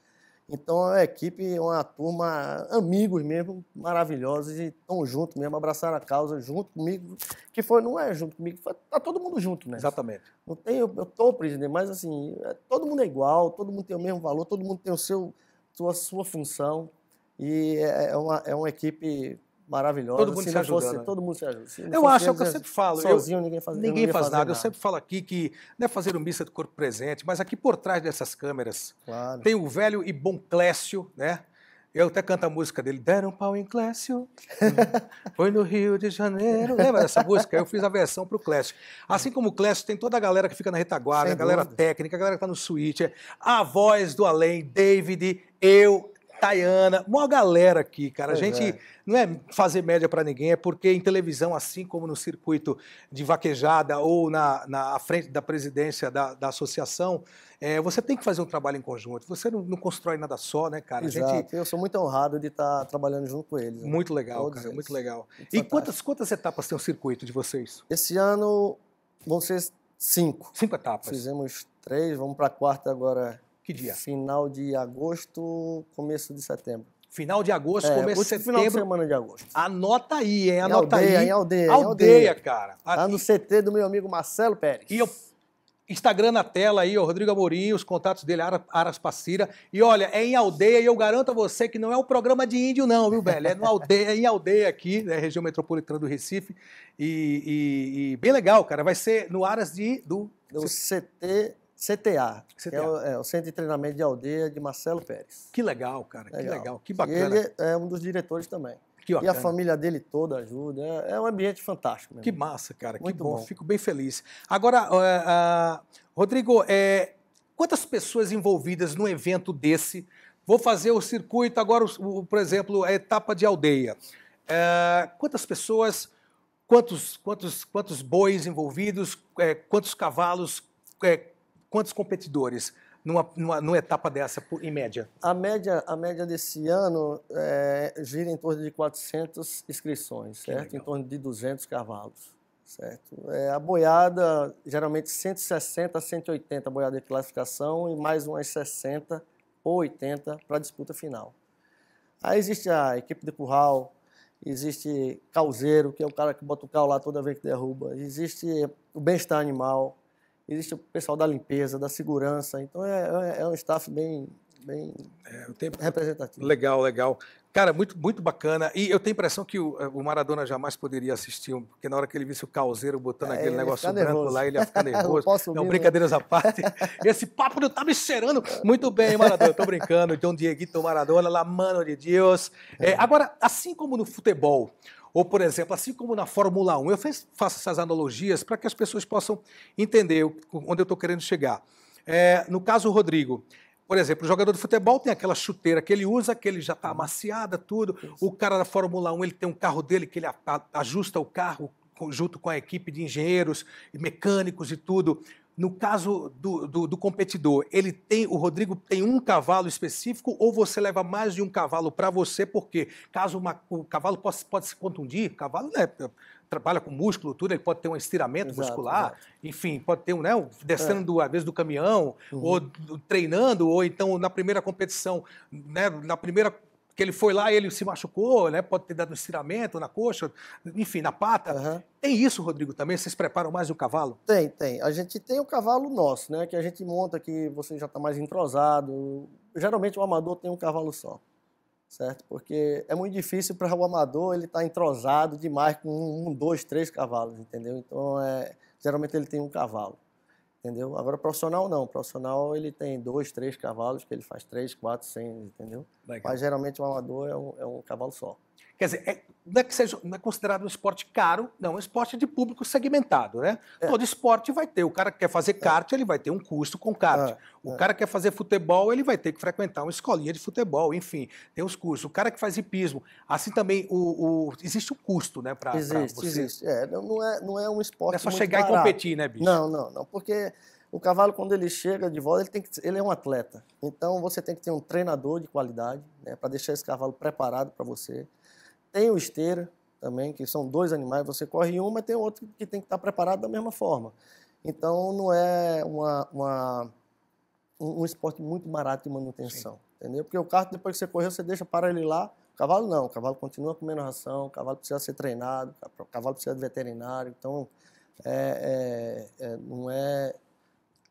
Então é a equipe é uma turma, amigos mesmo, maravilhosos, e estão juntos mesmo, abraçaram a causa junto comigo, que foi, não é junto comigo, foi, tá todo mundo junto, né? Exatamente. Não tem, eu, eu tô presidente, mas assim, é, todo mundo é igual, todo mundo tem o mesmo valor, todo mundo tem o seu, sua, sua função, e é, é uma, é uma equipe maravilhosa. Todo mundo se, se ajudando. Fosse, né? Todo mundo se ajuda. Se eu acho, é o que eu sempre falo. Sozinho eu, ninguém faz, ninguém ninguém faz, nada. Eu sempre falo aqui que não é fazer um missa de corpo presente, mas aqui por trás dessas câmeras claro. tem o velho e bom Clécio, né? Eu até canto a música dele, deram um pau em Clécio, foi no Rio de Janeiro. Lembra dessa música? Eu fiz a versão para o Clécio. Assim como o Clécio, tem toda a galera que fica na retaguarda, Sem a galera dúvida. técnica, a galera que está no suíte. A voz do além, David, eu, Tayana, uma galera aqui, cara. A gente é. não é fazer média para ninguém, é porque em televisão, assim como no circuito de vaquejada ou na, na frente da presidência da, da associação, é, você tem que fazer um trabalho em conjunto. Você não, não constrói nada só, né, cara? Exato. Gente... Eu sou muito honrado de estar tá trabalhando junto com eles. Né? Muito legal, Todos cara. Eles. Muito legal. Muito e quantas, quantas etapas tem o circuito de vocês? Esse ano vão ser cinco. Cinco etapas. Fizemos três, vamos para a quarta agora que dia? Final de agosto, começo de setembro. Final de agosto, é, começo de setembro. Final de semana de agosto. Anota aí, hein? Anota em aldeia, aí. Em aldeia, em aldeia, cara. Lá tá no CT do meu amigo Marcelo Pérez. E eu... Instagram na tela aí, o Rodrigo Amorim, os contatos dele, Aras Passira. E olha, é em aldeia e eu garanto a você que não é um programa de índio, não, viu, velho? É, no aldeia, em aldeia aqui, né, região metropolitana do Recife. E, e, e, bem legal, cara. Vai ser no Aras de, do. Do CT CTA, CTA. é o, é o Centro de Treinamento de Aldeia de Marcelo Pérez. Que legal, cara, legal. que legal, que bacana. E ele é um dos diretores também. E a família dele toda ajuda. É, é um ambiente fantástico. Mesmo. Que massa, cara. Muito que bom. bom. Fico bem feliz. Agora, uh, uh, Rodrigo, é, quantas pessoas envolvidas num evento desse? Vou fazer o circuito agora, o, o, por exemplo, a etapa de aldeia. quantas pessoas, quantos, quantos, quantos bois envolvidos, quantos cavalos, quantos competidores numa, numa, numa etapa dessa, em média? A média, a média desse ano é, gira em torno de 400 inscrições, certo? Em torno de 200 cavalos, certo? É, a boiada, geralmente 160 a 180 boiada de classificação e mais umas 60 ou 80 para a disputa final. Aí existe a equipe de curral, existe calzeiro, que é o cara que bota o cal lá toda vez que derruba, existe o bem-estar animal, existe o pessoal da limpeza, da segurança. Então é, é, é um staff bem, bem é, tempo... representativo. Legal, legal. Cara, muito, muito bacana. E eu tenho a impressão que o, o Maradona jamais poderia assistir, porque na hora que ele visse o calzeiro botando é, aquele negócio branco nervoso. lá, ele ia ficar nervoso. Não, não brincadeiras à parte. Esse papo não tá me cheirando. Muito bem, Maradona. Tô brincando. Então, Dieguito Maradona, lá, mano de Deus. É, é. agora, assim como no futebol, ou, por exemplo, assim como na Fórmula 1, eu faço essas analogias para que as pessoas possam entender onde eu estou querendo chegar. É, no caso, o Rodrigo. Por exemplo, o jogador de futebol tem aquela chuteira que ele usa, que ele já está uhum. amaciada, tudo. O cara da Fórmula 1, ele tem um carro dele que ele ajusta o carro junto com a equipe de engenheiros, mecânicos e tudo. No caso do, do, do, competidor, ele tem, o Rodrigo tem um cavalo específico ou você leva mais de um cavalo para você? Porque caso uma, o cavalo possa, pode se contundir, o cavalo né, trabalha com músculo, tudo, ele pode ter um estiramento exato, muscular, exato. enfim, pode ter um, né, descendo é. vez do caminhão, uhum. ou treinando, ou então na primeira competição, né, na primeira que ele foi lá e ele se machucou, né? Pode ter dado um estiramento na coxa, enfim, na pata. Uhum. Tem isso, Rodrigo, também? Vocês preparam mais o cavalo? Tem, tem. A gente tem o cavalo nosso, né? Que a gente monta, que você já está mais entrosado. Geralmente o amador tem um cavalo só, certo? Porque é muito difícil para o amador ele estar tá entrosado demais com um, dois, três cavalos, entendeu? Então, é, geralmente ele tem um cavalo entendeu? Agora, profissional não. Profissional, ele tem dois, três cavalos, que ele faz três, quatro, cem, entendeu? Legal. Mas, geralmente, o amador é um, é um cavalo só. Quer dizer, é, não, é que seja, não é considerado um esporte caro, não, é um esporte de público segmentado, né? É. Todo esporte vai ter. O cara que quer fazer é. kart, ele vai ter um custo com kart. É, o é. cara que quer fazer futebol, ele vai ter que frequentar uma escolinha de futebol, enfim, tem os cursos. O cara que faz hipismo, assim também, o, o existe um custo, né? Pra, existe, você... existe. É, não, é, não é um esporte. Não é só chegar barato. e competir, né, bicho? Não, não, não, porque. O cavalo, quando ele chega de volta, ele, tem que, ele é um atleta. Então, você tem que ter um treinador de qualidade né, para deixar esse cavalo preparado para você. Tem o esteira também, que são dois animais, você corre um, mas tem outro que tem que estar preparado da mesma forma. Então não é uma, uma um, um, esporte muito barato de manutenção, Sim. entendeu? Porque o carro, depois que você correu, você deixa para ele lá. O cavalo não, o cavalo continua comendo ração, o cavalo precisa ser treinado, o cavalo precisa de veterinário. Então é, é, é, não é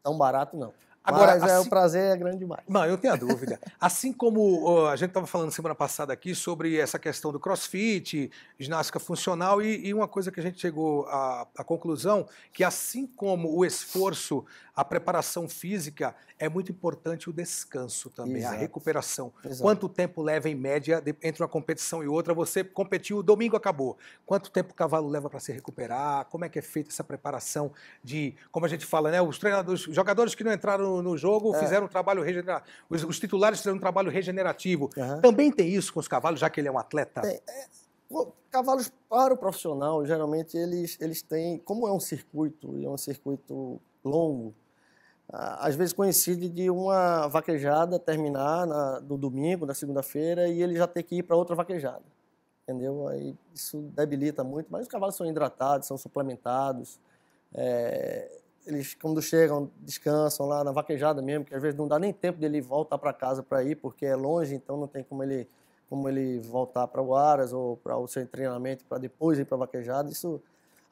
tão barato, não. Agora, Mas é, assim... o prazer é grande demais. Não, eu tenho a dúvida. assim como uh, a gente estava falando semana passada aqui sobre essa questão do crossfit, ginástica funcional, e, e uma coisa que a gente chegou à, à conclusão, que assim como o esforço a preparação física é muito importante o descanso também, Exato. a recuperação. Exato. Quanto tempo leva em média entre uma competição e outra? Você competiu, domingo acabou. Quanto tempo o cavalo leva para se recuperar? Como é que é feita essa preparação de, como a gente fala, né? Os treinadores, os jogadores que não entraram no jogo é. fizeram um trabalho regenerativo. Os, os, titulares fizeram um trabalho regenerativo. Uhum. Também tem isso com os cavalos, já que ele é um atleta? é... Cavalos para o profissional, geralmente eles, eles têm, como é um circuito, e é um circuito longo, às vezes coincide de uma vaquejada terminar na, no domingo, na segunda-feira, e ele já ter que ir para outra vaquejada. Entendeu? Aí isso debilita muito, mas os cavalos são hidratados, são suplementados. É, eles, quando chegam, descansam lá na vaquejada mesmo, que às vezes não dá nem tempo dele voltar para casa para ir, porque é longe, então não tem como ele, como ele voltar para o Aras ou para o seu treinamento para depois ir para a vaquejada. Isso,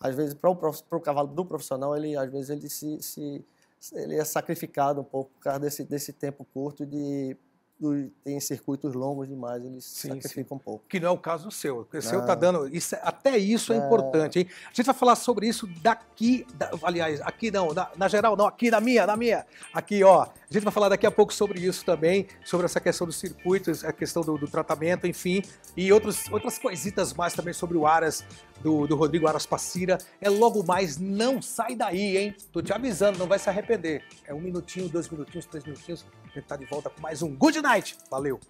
às vezes, para o cavalo do profissional, ele, às vezes ele se, se ele é sacrificado um pouco por causa desse, desse tempo curto de dos, circuitos longos demais, eles sim, sacrificam sim. um pouco. Que não é o caso seu. O seu está dando. Isso, é, até isso é, é, importante, hein? A gente vai falar sobre isso daqui. Da, aliás, aqui não, na, na, geral não, aqui na minha, na minha. Aqui, ó. A gente vai falar daqui a pouco sobre isso também, sobre essa questão dos circuitos, a questão do, do tratamento, enfim, e outros, outras coisitas mais também sobre o Aras, do, do Rodrigo Aras Passira. É logo mais, não sai daí, hein? Tô te avisando, não vai se arrepender. É um minutinho, dois minutinhos, três minutinhos a gente está de volta com mais um Good Night. Valeu!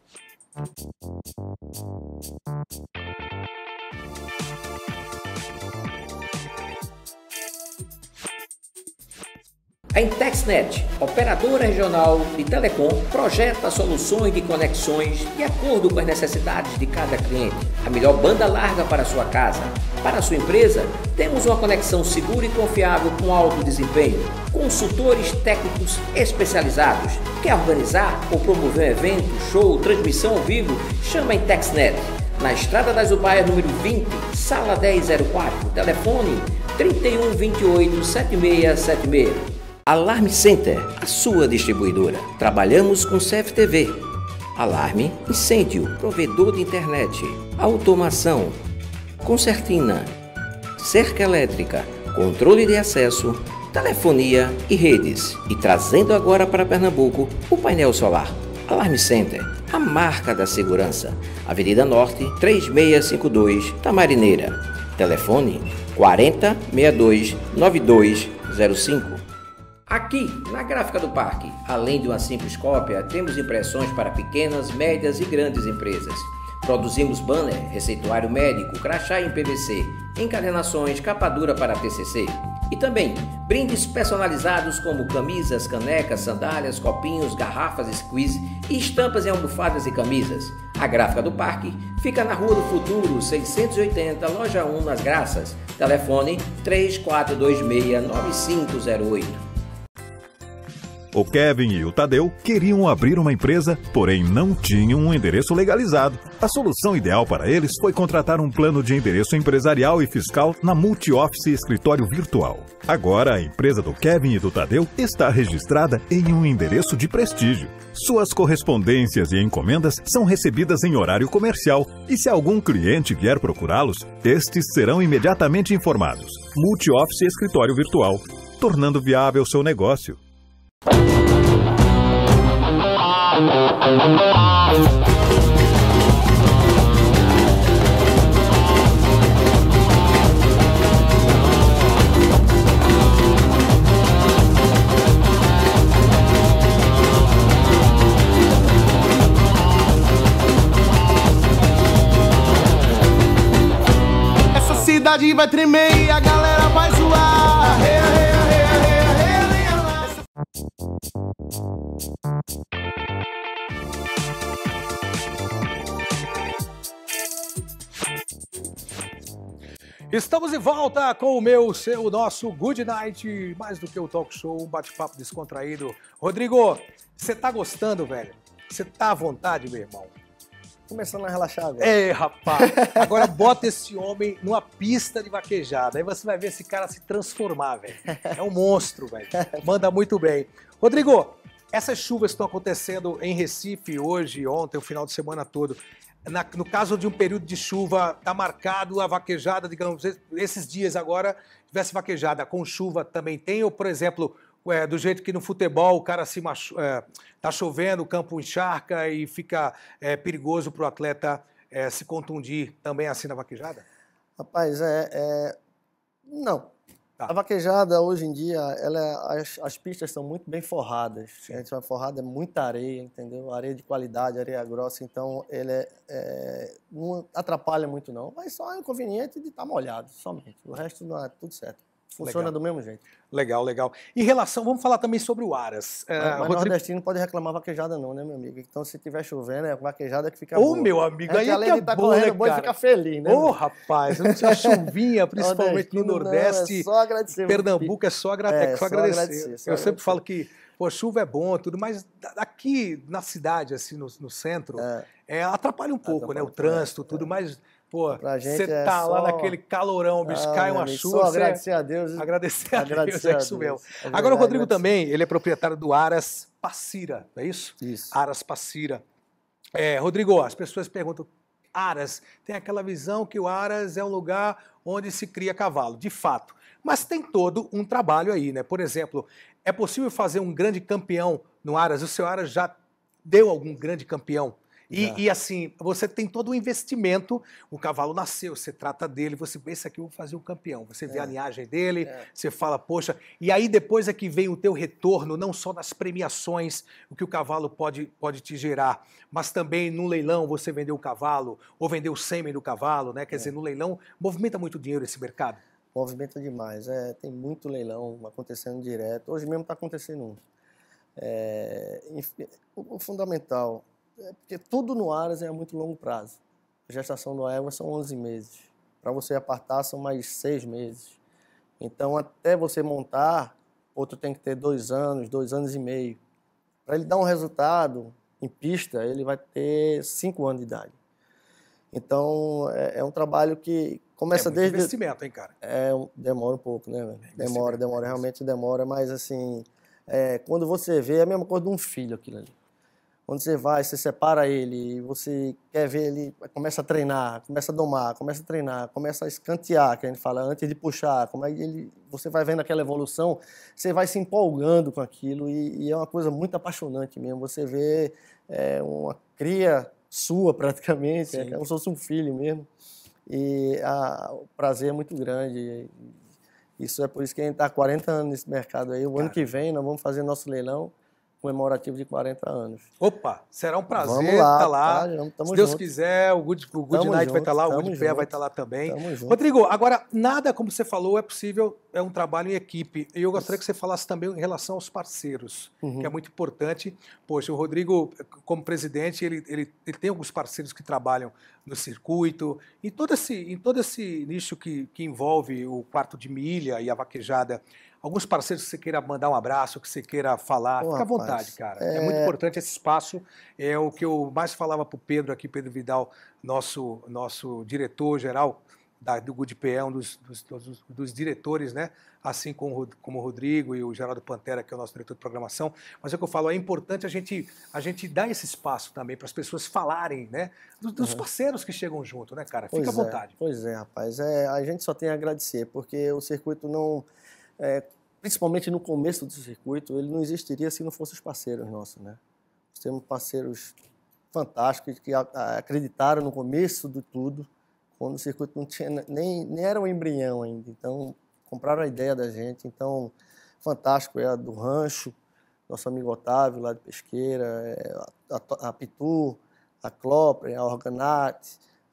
A IntexNet, operadora regional de telecom, projeta soluções de conexões de acordo com as necessidades de cada cliente. A melhor banda larga para sua casa. Para sua empresa, temos uma conexão segura e confiável com alto desempenho. Consultores técnicos especializados. Quer organizar ou promover um evento, show, transmissão ao vivo? Chama a IntexNet. Na Estrada das Ubaias, número 20, sala 1004, telefone 3128 7676. Alarme Center, a sua distribuidora. Trabalhamos com CFTV, alarme, incêndio, provedor de internet, automação, concertina, cerca elétrica, controle de acesso, telefonia e redes. E trazendo agora para Pernambuco o painel solar. Alarme Center, a marca da segurança. Avenida Norte, 3652, Tamarineira. Telefone 4062 9205. Aqui, na gráfica do parque, além de uma simples cópia, temos impressões para pequenas, médias e grandes empresas. Produzimos banner, receituário médico, crachá em PVC, encadernações, capa dura para TCC. E também brindes personalizados como camisas, canecas, sandálias, copinhos, garrafas squeeze e estampas em almofadas e camisas. A gráfica do parque fica na Rua do Futuro, 680, Loja 1, Nas Graças. Telefone 3426 9508. O Kevin e o Tadeu queriam abrir uma empresa, porém não tinham um endereço legalizado. A solução ideal para eles foi contratar um plano de endereço empresarial e fiscal na Multi Office Escritório Virtual. Agora, a empresa do Kevin e do Tadeu está registrada em um endereço de prestígio. Suas correspondências e encomendas são recebidas em horário comercial e se algum cliente vier procurá-los, estes serão imediatamente informados. Multi Office Escritório Virtual, tornando viável seu negócio. Essa cidade vai tremer e a galera vai zoar. Hey, hey. Estamos de volta com o meu, seu, nosso Good Night, mais do que o talk show, um bate-papo descontraído. Rodrigo, você tá gostando, velho? Você tá à vontade, meu irmão? Começando a relaxar, velho. Ei, é, rapaz, agora bota esse homem numa pista de vaquejada, aí você vai ver esse cara se transformar, velho. É um monstro, velho. Manda muito bem. Rodrigo, essas chuvas que estão acontecendo em Recife hoje, ontem, o final de semana todo, na, no caso de um período de chuva, está marcado a vaquejada, digamos, esses dias agora, tivesse vaquejada com chuva também tem, ou, por exemplo, é, do jeito que no futebol o cara se está É, tá chovendo, o campo encharca e fica é, perigoso para o atleta é, se contundir também assim na vaquejada? Rapaz, é, é não. Tá. A vaquejada hoje em dia, ela, é, as, as pistas são muito bem forradas. Sim. A gente vai forrada é muita areia, entendeu? Areia de qualidade, areia grossa, então ele é, é, não atrapalha muito não, mas só é inconveniente de estar tá molhado somente. O resto não é tudo certo. Funciona legal. do mesmo jeito. Legal, legal. Em relação, vamos falar também sobre o Aras. É, é, mas, Rodrigo... nordestino não pode reclamar vaquejada não, né, meu amigo? Então, se tiver chovendo, é vaquejada que fica Ô, boa. meu amigo, é aí é que além é de estar tá correndo, né, fica feliz, né? Ô, oh, rapaz, não a chuvinha, principalmente no Nordeste. Não, é só agradecer. Pernambuco é só, agra... é, só, agradecer. agradecer. Só Eu agradecer. sempre falo que pô, chuva é bom, tudo, mas aqui na cidade, assim, no, no centro, é. É, atrapalha um pouco, atrapalha né? O trânsito, tudo, mas Pô, então, você é tá só... lá naquele calorão, bicho, ah, cai uma amigo, chuva. Só agradecer a Deus. Agradecer a agradecer Deus, a Deus. é isso mesmo. É Agora o Rodrigo também, ele é proprietário do Aras Passira, não é isso? Isso. Aras Passira. É, Rodrigo, as pessoas perguntam, Aras, tem aquela visão que o Aras é um lugar onde se cria cavalo, de fato. Mas tem todo um trabalho aí, né? Por exemplo, é possível fazer um grande campeão no Aras? O seu Aras já deu algum grande campeão e, é. e, assim, você tem todo um investimento. O cavalo nasceu, você trata dele, você pensa que eu vou fazer um campeão. Você vê é. a linhagem dele, é. você fala, poxa. E aí depois é que vem o teu retorno, não só nas premiações, o que o cavalo pode, pode te gerar, mas também no leilão você vendeu o cavalo, ou vendeu o sêmen do cavalo, né? Quer é. dizer, no leilão movimenta muito dinheiro esse mercado. Movimenta demais, é, tem muito leilão acontecendo direto. Hoje mesmo está acontecendo um. É, o fundamental é porque tudo no Aras é a muito longo prazo. A gestação do égua são 11 meses. Para você apartar, são mais 6 meses. Então, até você montar, outro tem que ter dois anos, dois anos e meio. Para ele dar um resultado em pista, ele vai ter cinco anos de idade. Então, é, é um trabalho que começa é um desde. investimento, hein, cara? É, demora um pouco, né, velho? É demora, demora, é realmente demora, mas assim, é, quando você vê, é a mesma coisa de um filho aquilo ali. Quando você vai, você separa ele, você quer ver ele, começa a treinar, começa a domar, começa a treinar, começa a escantear, que a gente fala, antes de puxar, como é ele, você vai vendo aquela evolução, você vai se empolgando com aquilo e, e é uma coisa muito apaixonante mesmo. Você vê é, uma cria sua praticamente, Sim. é como se fosse um filho mesmo. E a, o prazer é muito grande. Isso é por isso que a gente está há 40 anos nesse mercado aí. O Cara. ano que vem nós vamos fazer nosso leilão comemorativo de 40 anos. Opa, será um prazer vamos lá, estar lá. Tá, vamos, Se Deus junto. quiser, o Good, o Good Night junto, vai estar tá lá, o Good Pé vai estar tá lá também. Rodrigo, agora, nada, como você falou, é possível, é um trabalho em equipe. E eu gostaria Isso. que você falasse também em relação aos parceiros, uhum. que é muito importante. Poxa, o Rodrigo, como presidente, ele, ele, ele tem alguns parceiros que trabalham no circuito, em todo esse, em todo esse nicho que, que envolve o quarto de milha e a vaquejada alguns parceiros que você queira mandar um abraço, que você queira falar, Pô, fica à vontade, cara. É... é... muito importante esse espaço. É o que eu mais falava para o Pedro aqui, Pedro Vidal, nosso, nosso diretor-geral da, do GoodPE, um dos, dos, dos, dos, diretores, né? Assim como, como o Rodrigo e o Geraldo Pantera, que é o nosso diretor de programação. Mas é o que eu falo, é importante a gente, a gente dar esse espaço também para as pessoas falarem, né? Dos, dos uhum. parceiros que chegam junto, né, cara? Fica pois à é, vontade. É, pois é, rapaz. É, a gente só tem a agradecer, porque o circuito não é, principalmente no começo do circuito, ele não existiria se não fossem os parceiros nossos, né? Nós temos parceiros fantásticos que acreditaram no começo de tudo, quando o circuito não tinha nem, nem era um embrião ainda. Então, compraram a ideia da gente. Então, fantástico é a do Rancho, nosso amigo Otávio lá de Pesqueira, é, a, a, a Pitu, a Clopre, a Organat,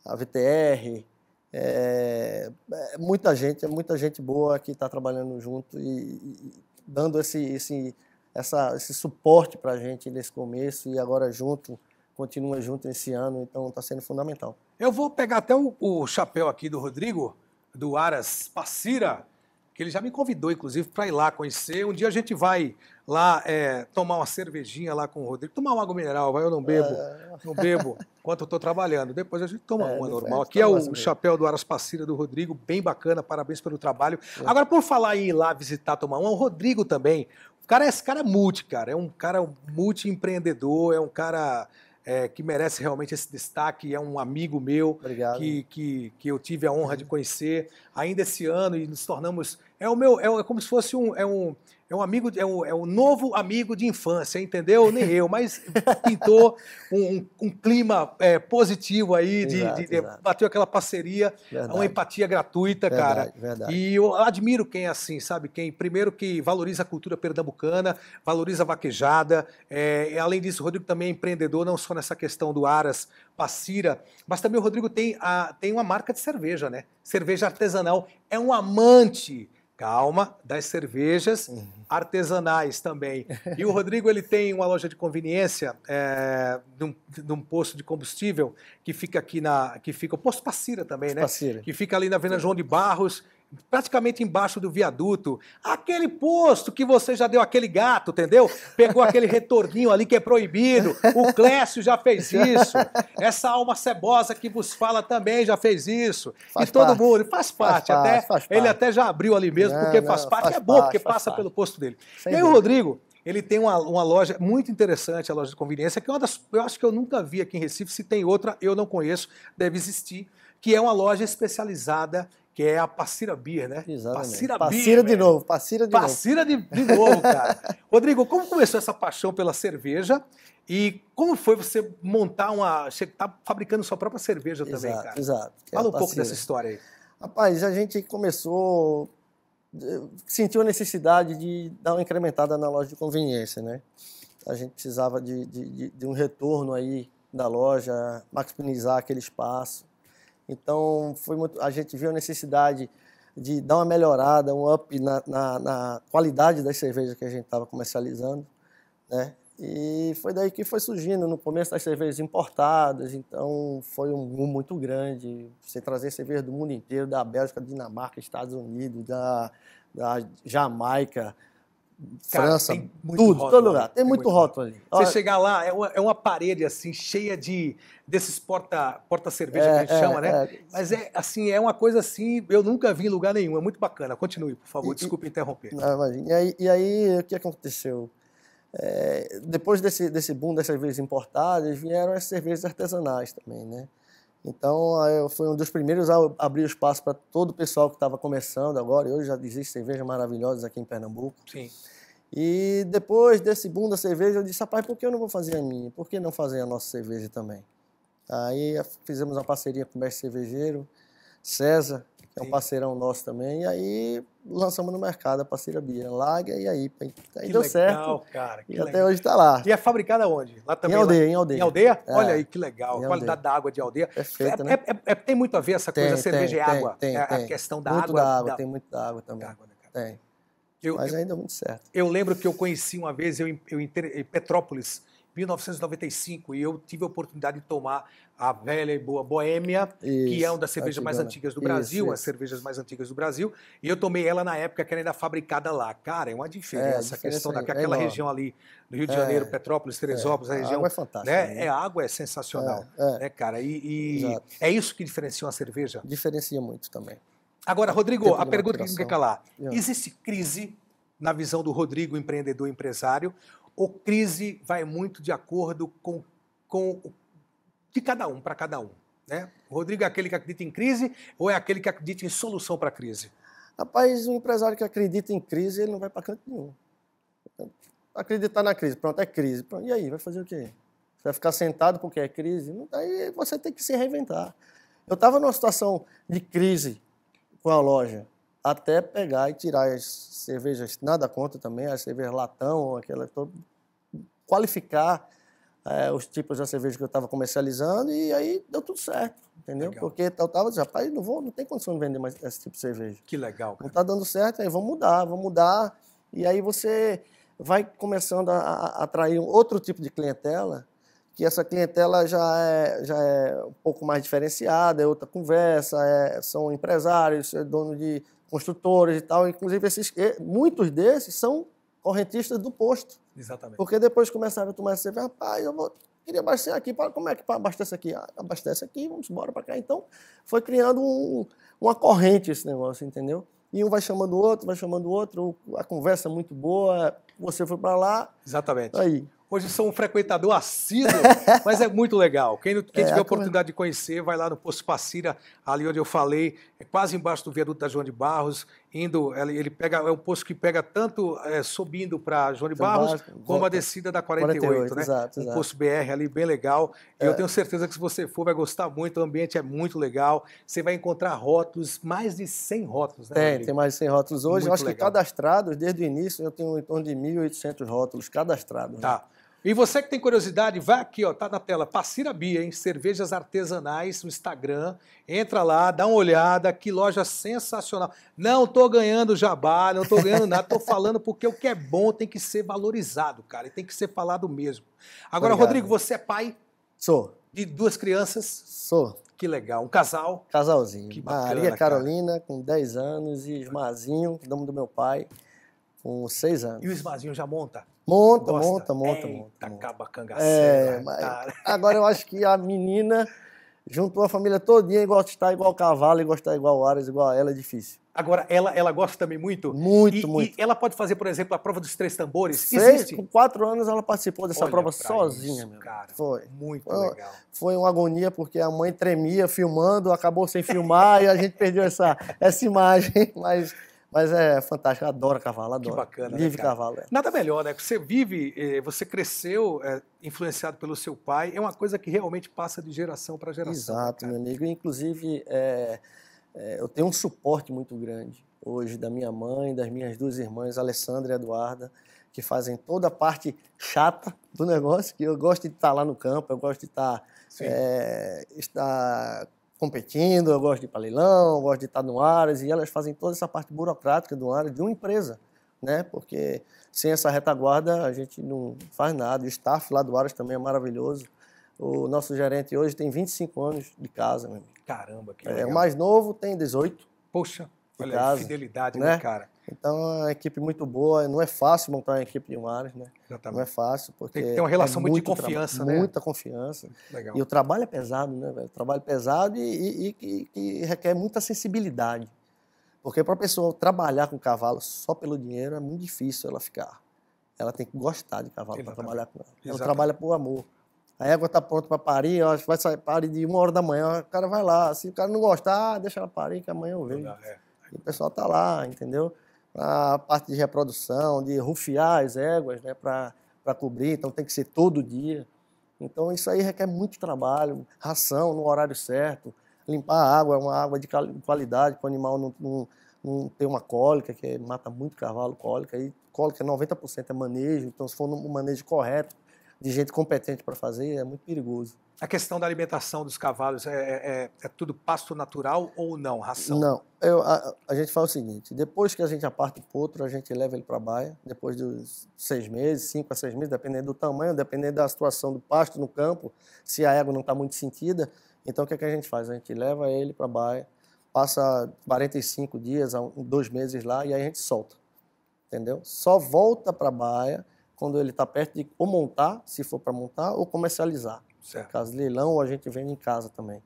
a VTR, é, é muita gente, é muita gente boa que está trabalhando junto e, e dando esse, esse, essa, esse suporte para a gente nesse começo e agora junto, continua junto esse ano, então está sendo fundamental. Eu vou pegar até o, o chapéu aqui do Rodrigo, do Aras Passira, que ele já me convidou, inclusive, para ir lá conhecer. Um dia a gente vai lá é, tomar uma cervejinha lá com o Rodrigo, tomar uma água mineral, vai, eu não bebo, é. não bebo, enquanto eu estou trabalhando. Depois a gente toma é, uma normal. Aqui é o mesmo. chapéu do Aras Passira do Rodrigo, bem bacana, parabéns pelo trabalho. Agora, por falar em ir lá visitar, tomar uma, é o Rodrigo também, o cara, é esse cara é multi, cara, é um cara multi-empreendedor, é um cara é, que merece realmente esse destaque, é um amigo meu que, que, que eu tive a honra de uhum. conhecer ainda esse ano e nos tornamos. É o meu, é, é como se fosse um, é um, é um amigo, é um, é um novo amigo de infância, entendeu? Nem eu, mas pintou um, um, um clima é, positivo aí, de, exato, de, exato. bateu aquela parceria, é verdade. uma empatia gratuita, verdade, cara. Verdade. E eu admiro quem é assim, sabe? Quem, primeiro, que valoriza a cultura pernambucana, valoriza a vaquejada. É, além disso, o Rodrigo também é empreendedor, não só nessa questão do Aras, Passira, mas também o Rodrigo tem, a, tem uma marca de cerveja, né? Cerveja artesanal. É um amante Calma, das cervejas uhum. artesanais também. E o Rodrigo ele tem uma loja de conveniência é, num, num, posto de combustível que fica aqui na. que fica o posto Passira também, né? Passira. Que fica ali na Avenida João de Barros praticamente embaixo do viaduto, aquele posto que você já deu aquele gato, entendeu? Pegou aquele retorninho ali que é proibido. O Clécio já fez isso. Essa alma cebosa que vos fala também já fez isso. Faz e todo parte. mundo faz parte, faz até parte, ele até já abriu ali mesmo não, porque não, faz parte, é bom porque passa pelo posto dele. Sem e aí o Rodrigo ele tem uma, uma loja muito interessante, a loja de conveniência, que é uma das. Eu acho que eu nunca vi aqui em Recife. Se tem outra, eu não conheço, deve existir que é uma loja especializada que é a Passira Beer, né? Exatamente. Passira, Passira Beer, de novo, Passira de Passira novo. Passira de, de novo, cara. Rodrigo, como começou essa paixão pela cerveja e como foi você montar uma... Você tá fabricando sua própria cerveja exato, também, cara. Exato. É Fala é um pouco dessa história aí. Rapaz, a gente começou... Sentiu a necessidade de dar uma incrementada na loja de conveniência, né? A gente precisava de, de, de um retorno aí da loja, maximizar aquele espaço. Então, foi muito, a gente viu a necessidade de dar uma melhorada, um up na, na, na qualidade das cervejas que a gente estava comercializando, né? E foi daí que foi surgindo, no começo das cervejas importadas, então foi um boom muito grande. Você trazer cerveja do mundo inteiro, da Bélgica, Dinamarca, Estados Unidos, da, da Jamaica, Cara, França, tudo, rótulo, todo lugar. Tem, tem muito, muito rótulo ali. Você chegar lá, é uma, é uma parede assim, cheia de desses porta-cerveja porta, -cerveja é, que a gente é, chama, é, né? É. Mas é assim, é uma coisa assim, eu nunca vi em lugar nenhum, é muito bacana. Continue, por favor, e, desculpe interromper. Não, ah, imagina. E aí, e aí, o que aconteceu? É, depois desse, desse boom das cervejas importadas, vieram as cervejas artesanais também, né? Então, eu fui um dos primeiros a abrir espaço para todo o pessoal que estava começando agora. E hoje já existem cervejas maravilhosas aqui em Pernambuco. Sim. E depois desse boom da cerveja, eu disse, rapaz, por que eu não vou fazer a minha? Por que não fazer a nossa cerveja também? Aí eh, fizemos uma parceria com o mestre cervejeiro, César, que é um parceirão nosso também, e aí lançamos no mercado a parceira Bia, Laga e aí, aí que deu legal, certo. Cara, e legal. até hoje está lá. E é fabricada onde? Lá também. Em aldeia, lá... em aldeia. Em aldeia? É. Olha aí que legal. qualidade da água de aldeia. Perfeita, é, né? É, é, é, tem muito a ver essa tem, coisa, tem, cerveja tem, e água. Tem, é a questão da muito água. Da água da... Tem muito da água também. Da água, né, tem. Eu, mas ainda é muito certo. Eu lembro que eu conheci uma vez, eu, eu em Petrópolis, 1995, e eu tive a oportunidade de tomar a velha e boa Boêmia, isso, que é uma das cervejas mais antigas do Brasil, isso, as cervejas mais antigas do Brasil, e eu tomei ela na época que era ainda fabricada lá. Cara, é uma diferença, é, a questão é daquela é região ali do Rio de é, Janeiro, Petrópolis, Teresópolis, a região. A água é fantástica. Né? né? É, a água é sensacional, né, cara? E, e é isso que diferencia uma cerveja? Diferencia muito também. Agora, Rodrigo, a pergunta que fica lá. É. Existe crise na visão do Rodrigo, empreendedor empresário, ou crise vai muito de acordo com, com de cada um para cada um? Né? O Rodrigo é aquele que acredita em crise ou é aquele que acredita em solução para a crise? Rapaz, o empresário que acredita em crise, ele não vai para canto nenhum. Acreditar na crise, pronto, é crise. Pronto, e aí, vai fazer o quê? vai ficar sentado porque é crise? Aí você tem que se reinventar. Eu estava numa situação de crise com a loja até pegar e tirar as cervejas, nada contra também, as cervejas latão, aquela qualificar é, os tipos de cerveja que eu estava comercializando e aí deu tudo certo, entendeu? Legal. Porque eu estava dizendo, rapaz, não, vou, não tem condição de vender mais esse tipo de cerveja. Que legal, cara. Não está dando certo, aí vamos mudar, vamos mudar. E aí você vai começando a, a, a atrair outro tipo de clientela que essa clientela já é, já é um pouco mais diferenciada, é outra conversa, é, são empresários, é dono de construtores e tal. Inclusive, esses, muitos desses são correntistas do posto. Exatamente. Porque depois começaram a tomar essa cerveja, rapaz, eu vou, queria abastecer aqui, para como é que abastece aqui? Ah, abastece aqui, vamos embora para cá. Então, foi criando um, uma corrente esse negócio, entendeu? E um vai chamando o outro, vai chamando o outro, a conversa é muito boa, você foi para lá. Exatamente. Aí. Hoje sou um frequentador assíduo, mas é muito legal. Quem, quem é, tiver a é? oportunidade de conhecer, vai lá no Poço Passira, ali onde eu falei, é quase embaixo do viaduto da João de Barros, indo, ele pega, é um poço que pega tanto é, subindo para João de Barros, Barros como a descida da 48, 48 né? Exato, exato. Um poço BR ali bem legal. É. eu tenho certeza que se você for, vai gostar muito, o ambiente é muito legal. Você vai encontrar rótulos, mais de 100 rótulos, né? Tem, tem mais de 100 rótulos hoje. Muito eu acho legal. que cadastrados, desde o início, eu tenho em torno de 1.800 rótulos cadastrados. Né? Tá. Né? E você que tem curiosidade, vai aqui, ó, tá na tela, Passira Bia, hein? Cervejas artesanais no Instagram. Entra lá, dá uma olhada, que loja sensacional. Não tô ganhando jabá, não tô ganhando nada, tô falando porque o que é bom tem que ser valorizado, cara, e tem que ser falado mesmo. Agora, Obrigado. Rodrigo, você é pai? Sou. De duas crianças? Sou. Que legal. Um casal? Casalzinho. Que bacana, Maria Carolina, com 10 anos, e Ismazinho, é nome do meu pai, com 6 anos. E o Ismazinho já monta? Monta, monta, monta, monta. Acaba cangaceiro. É, mas, agora eu acho que a menina juntou a família todinha e gostar igual cavalo, e gostar igual Aras, igual a ela é difícil. Agora, ela, ela gosta também muito? Muito, e, muito. E ela pode fazer, por exemplo, a prova dos três tambores? Seis, Existe? Com quatro anos ela participou dessa Olha prova sozinha. Isso, cara, foi. Muito foi, legal. Foi uma agonia porque a mãe tremia filmando, acabou sem filmar e a gente perdeu essa, essa imagem, mas... Mas é fantástico, adoro cavalo, adoro. Que bacana. Né, vive né, cavalo. É. Nada melhor, né? Você vive, eh, você cresceu é, influenciado pelo seu pai, é uma coisa que realmente passa de geração para geração. Né, Exato, meu amigo. Inclusive, é, é, eu tenho um suporte muito grande hoje da minha mãe, das minhas duas irmãs, Alessandra e Eduarda, que fazem toda a parte chata do negócio, que eu gosto de estar tá lá no campo, eu gosto de tá, é, estar, estar competindo, eu gosto de ir para leilão, eu gosto de estar no Aras, e elas fazem toda essa parte burocrática do Aras de uma empresa, né? Porque sem essa retaguarda a gente não faz nada. O staff lá do Aras também é maravilhoso. O nosso gerente hoje tem 25 anos de casa, meu amigo. Caramba, que legal. É, o mais novo tem 18. Poxa. Olha, Fidelidade, né, né, cara? Então, é uma equipe muito boa. Não é fácil montar uma equipe de um Ares, né? Exatamente. Não é fácil, porque... Tem que ter uma é relação é muito de confiança, né? Muita confiança. Legal. E o trabalho é pesado, né, velho? O trabalho é pesado e, e, e, e requer muita sensibilidade. Porque para a pessoa trabalhar com cavalo só pelo dinheiro é muito difícil ela ficar. Ela tem que gostar de cavalo para trabalhar com ela. Ela Exatamente. trabalha por amor. A égua está pronta para parir, ó, vai sair, pare de uma hora da manhã, o cara vai lá. Se o cara não gostar, deixa ela parir, que amanhã eu vejo. É. E o pessoal está lá, entendeu? A parte de reprodução, de rufiar as éguas né, para cobrir, então tem que ser todo dia. Então isso aí requer muito trabalho, ração no horário certo, limpar a água, é uma água de qualidade para o animal não, não, não ter uma cólica, que mata muito cavalo cólica, e cólica 90% é manejo, então se for um manejo correto, de gente competente para fazer é muito perigoso. A questão da alimentação dos cavalos é, é, é, é tudo pasto natural ou não, ração? Não. Eu, a, a, gente faz o seguinte: depois que a gente aparta o potro, a gente leva ele para a baia, depois de seis meses, cinco a seis meses, dependendo do tamanho, dependendo da situação do pasto no campo, se a égua não está muito sentida. Então, o que, é que a gente faz? A gente leva ele para a baia, passa 45 dias, dois meses lá, e aí a gente solta. Entendeu? Só volta para a baia quando ele está perto de ou montar, se for para montar, ou comercializar. Certo. Caso leilão, ou a gente vende em casa também.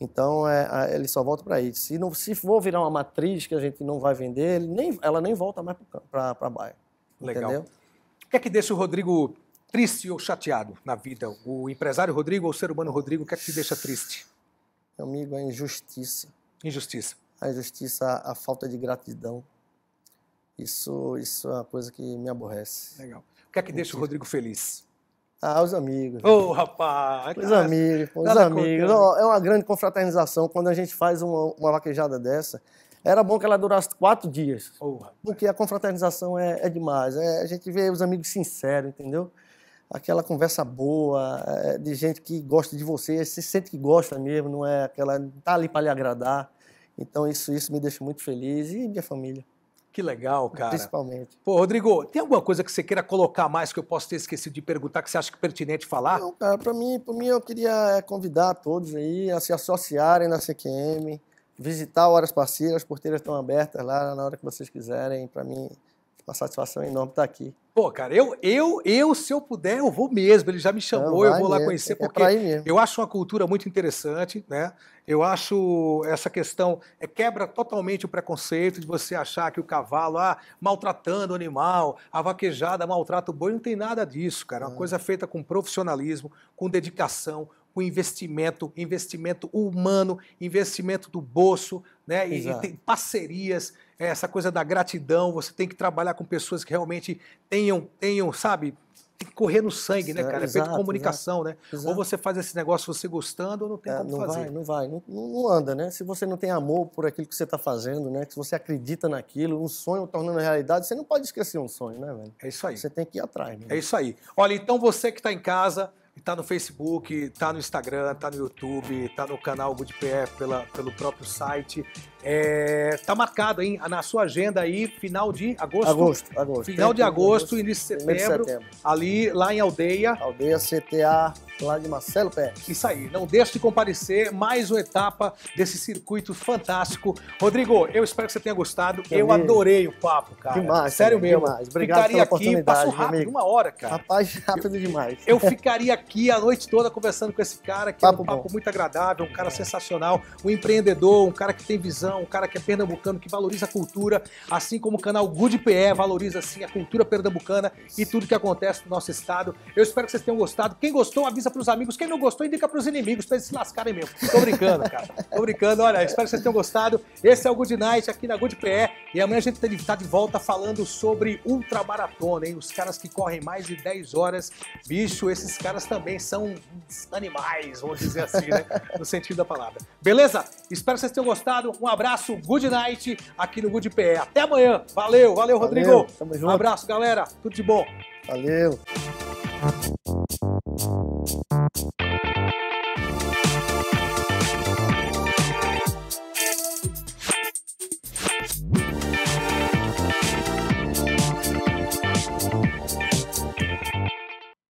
Então, é, ele só volta para aí. Se, não, se for virar uma matriz que a gente não vai vender, nem, ela nem volta mais para a baia. Legal. Entendeu? O que é que deixa o Rodrigo triste ou chateado na vida? O empresário Rodrigo ou o ser humano Rodrigo, o que é que te deixa triste? Meu amigo, a injustiça. Injustiça. A injustiça, a falta de gratidão. Isso, isso é uma coisa que me aborrece. Legal que é que deixa o uhum. Rodrigo feliz? Ah, os amigos. Ô, oh, rapaz! Os cara, amigos, pô, os amigos. É uma grande confraternização quando a gente faz uma, uma vaquejada dessa. Era bom que ela durasse quatro dias. Oh, porque a confraternização é, é demais. É, a gente vê os amigos sinceros, entendeu? Aquela conversa boa, é, de gente que gosta de você, se sente que gosta mesmo, não é aquela. tá ali para lhe agradar. Então, isso, isso me deixa muito feliz e minha família. Que legal, cara. Principalmente. Pô, Rodrigo, tem alguma coisa que você queira colocar mais que eu posso ter esquecido de perguntar, que você acha que é pertinente falar? Não, cara, para mim, pra mim eu queria é, convidar todos aí a se associarem na CQM, visitar Horas Parceiras, as porteiras estão abertas lá na hora que vocês quiserem. Para mim, é uma satisfação enorme estar aqui. Pô, cara, eu, eu, eu, se eu puder, eu vou mesmo. Ele já me chamou, Não, eu vou lá conhecer, é porque é eu acho uma cultura muito interessante, né? Eu acho essa questão é, quebra totalmente o preconceito de você achar que o cavalo, ah, maltratando o animal, a vaquejada maltrata o boi. Não tem nada disso, cara. É uma é. coisa feita com profissionalismo, com dedicação, com investimento, investimento humano, investimento do bolso, né? E, e, tem parcerias, é essa coisa da gratidão, você tem que trabalhar com pessoas que realmente tenham, tenham, sabe, correr no sangue, né, cara? É feito exato, comunicação, exato, né? Exato. Ou você faz esse negócio você gostando ou não tem é, como não fazer. Vai, não vai, não, não anda, né? Se você não tem amor por aquilo que você está fazendo, né? Se você acredita naquilo, um sonho tornando realidade, você não pode esquecer um sonho, né, velho? É isso aí. Você tem que ir atrás, né? É isso aí. Olha, então você que está em casa, está no Facebook, está no Instagram, está no YouTube, está no canal Good PR pela, pelo próprio site. É, tá marcado, hein? Na sua agenda aí, final de agosto. Agosto, agosto. Final de agosto, início de setembro. De setembro. Ali, lá em Aldeia. Aldeia CTA, lá de Marcelo Pérez. Isso aí, não deixe de comparecer, mais uma etapa desse circuito fantástico. Rodrigo, eu espero que você tenha gostado. Que eu mesmo. adorei o papo, cara. Demais. Sério mesmo. Demais. Obrigado ficaria pela aqui, passou rápido, uma hora, cara. Rapaz, rápido demais. Eu, eu ficaria aqui a noite toda conversando com esse cara, que papo é um papo bom. muito agradável, um cara sensacional, um empreendedor, um cara que tem visão, um cara que é pernambucano, que valoriza a cultura, assim como o canal Good PE valoriza assim a cultura pernambucana e tudo que acontece no nosso estado. Eu espero que vocês tenham gostado. Quem gostou, avisa para os amigos. Quem não gostou, indica para os inimigos, para eles se lascarem mesmo. Tô brincando, cara. Tô brincando. Olha, espero que vocês tenham gostado. Esse é o Good Night aqui na Good PE e amanhã a gente tá de volta falando sobre ultramaratona, hein? Os caras que correm mais de 10 horas. Bicho, esses caras também são animais, vamos dizer assim, né? No sentido da palavra. Beleza? Espero que vocês tenham gostado. Um abraço abraço, good night aqui no Good PR. Até amanhã. Valeu, valeu, Rodrigo. Valeu, tamo junto. Um abraço, galera. Tudo de bom. Valeu.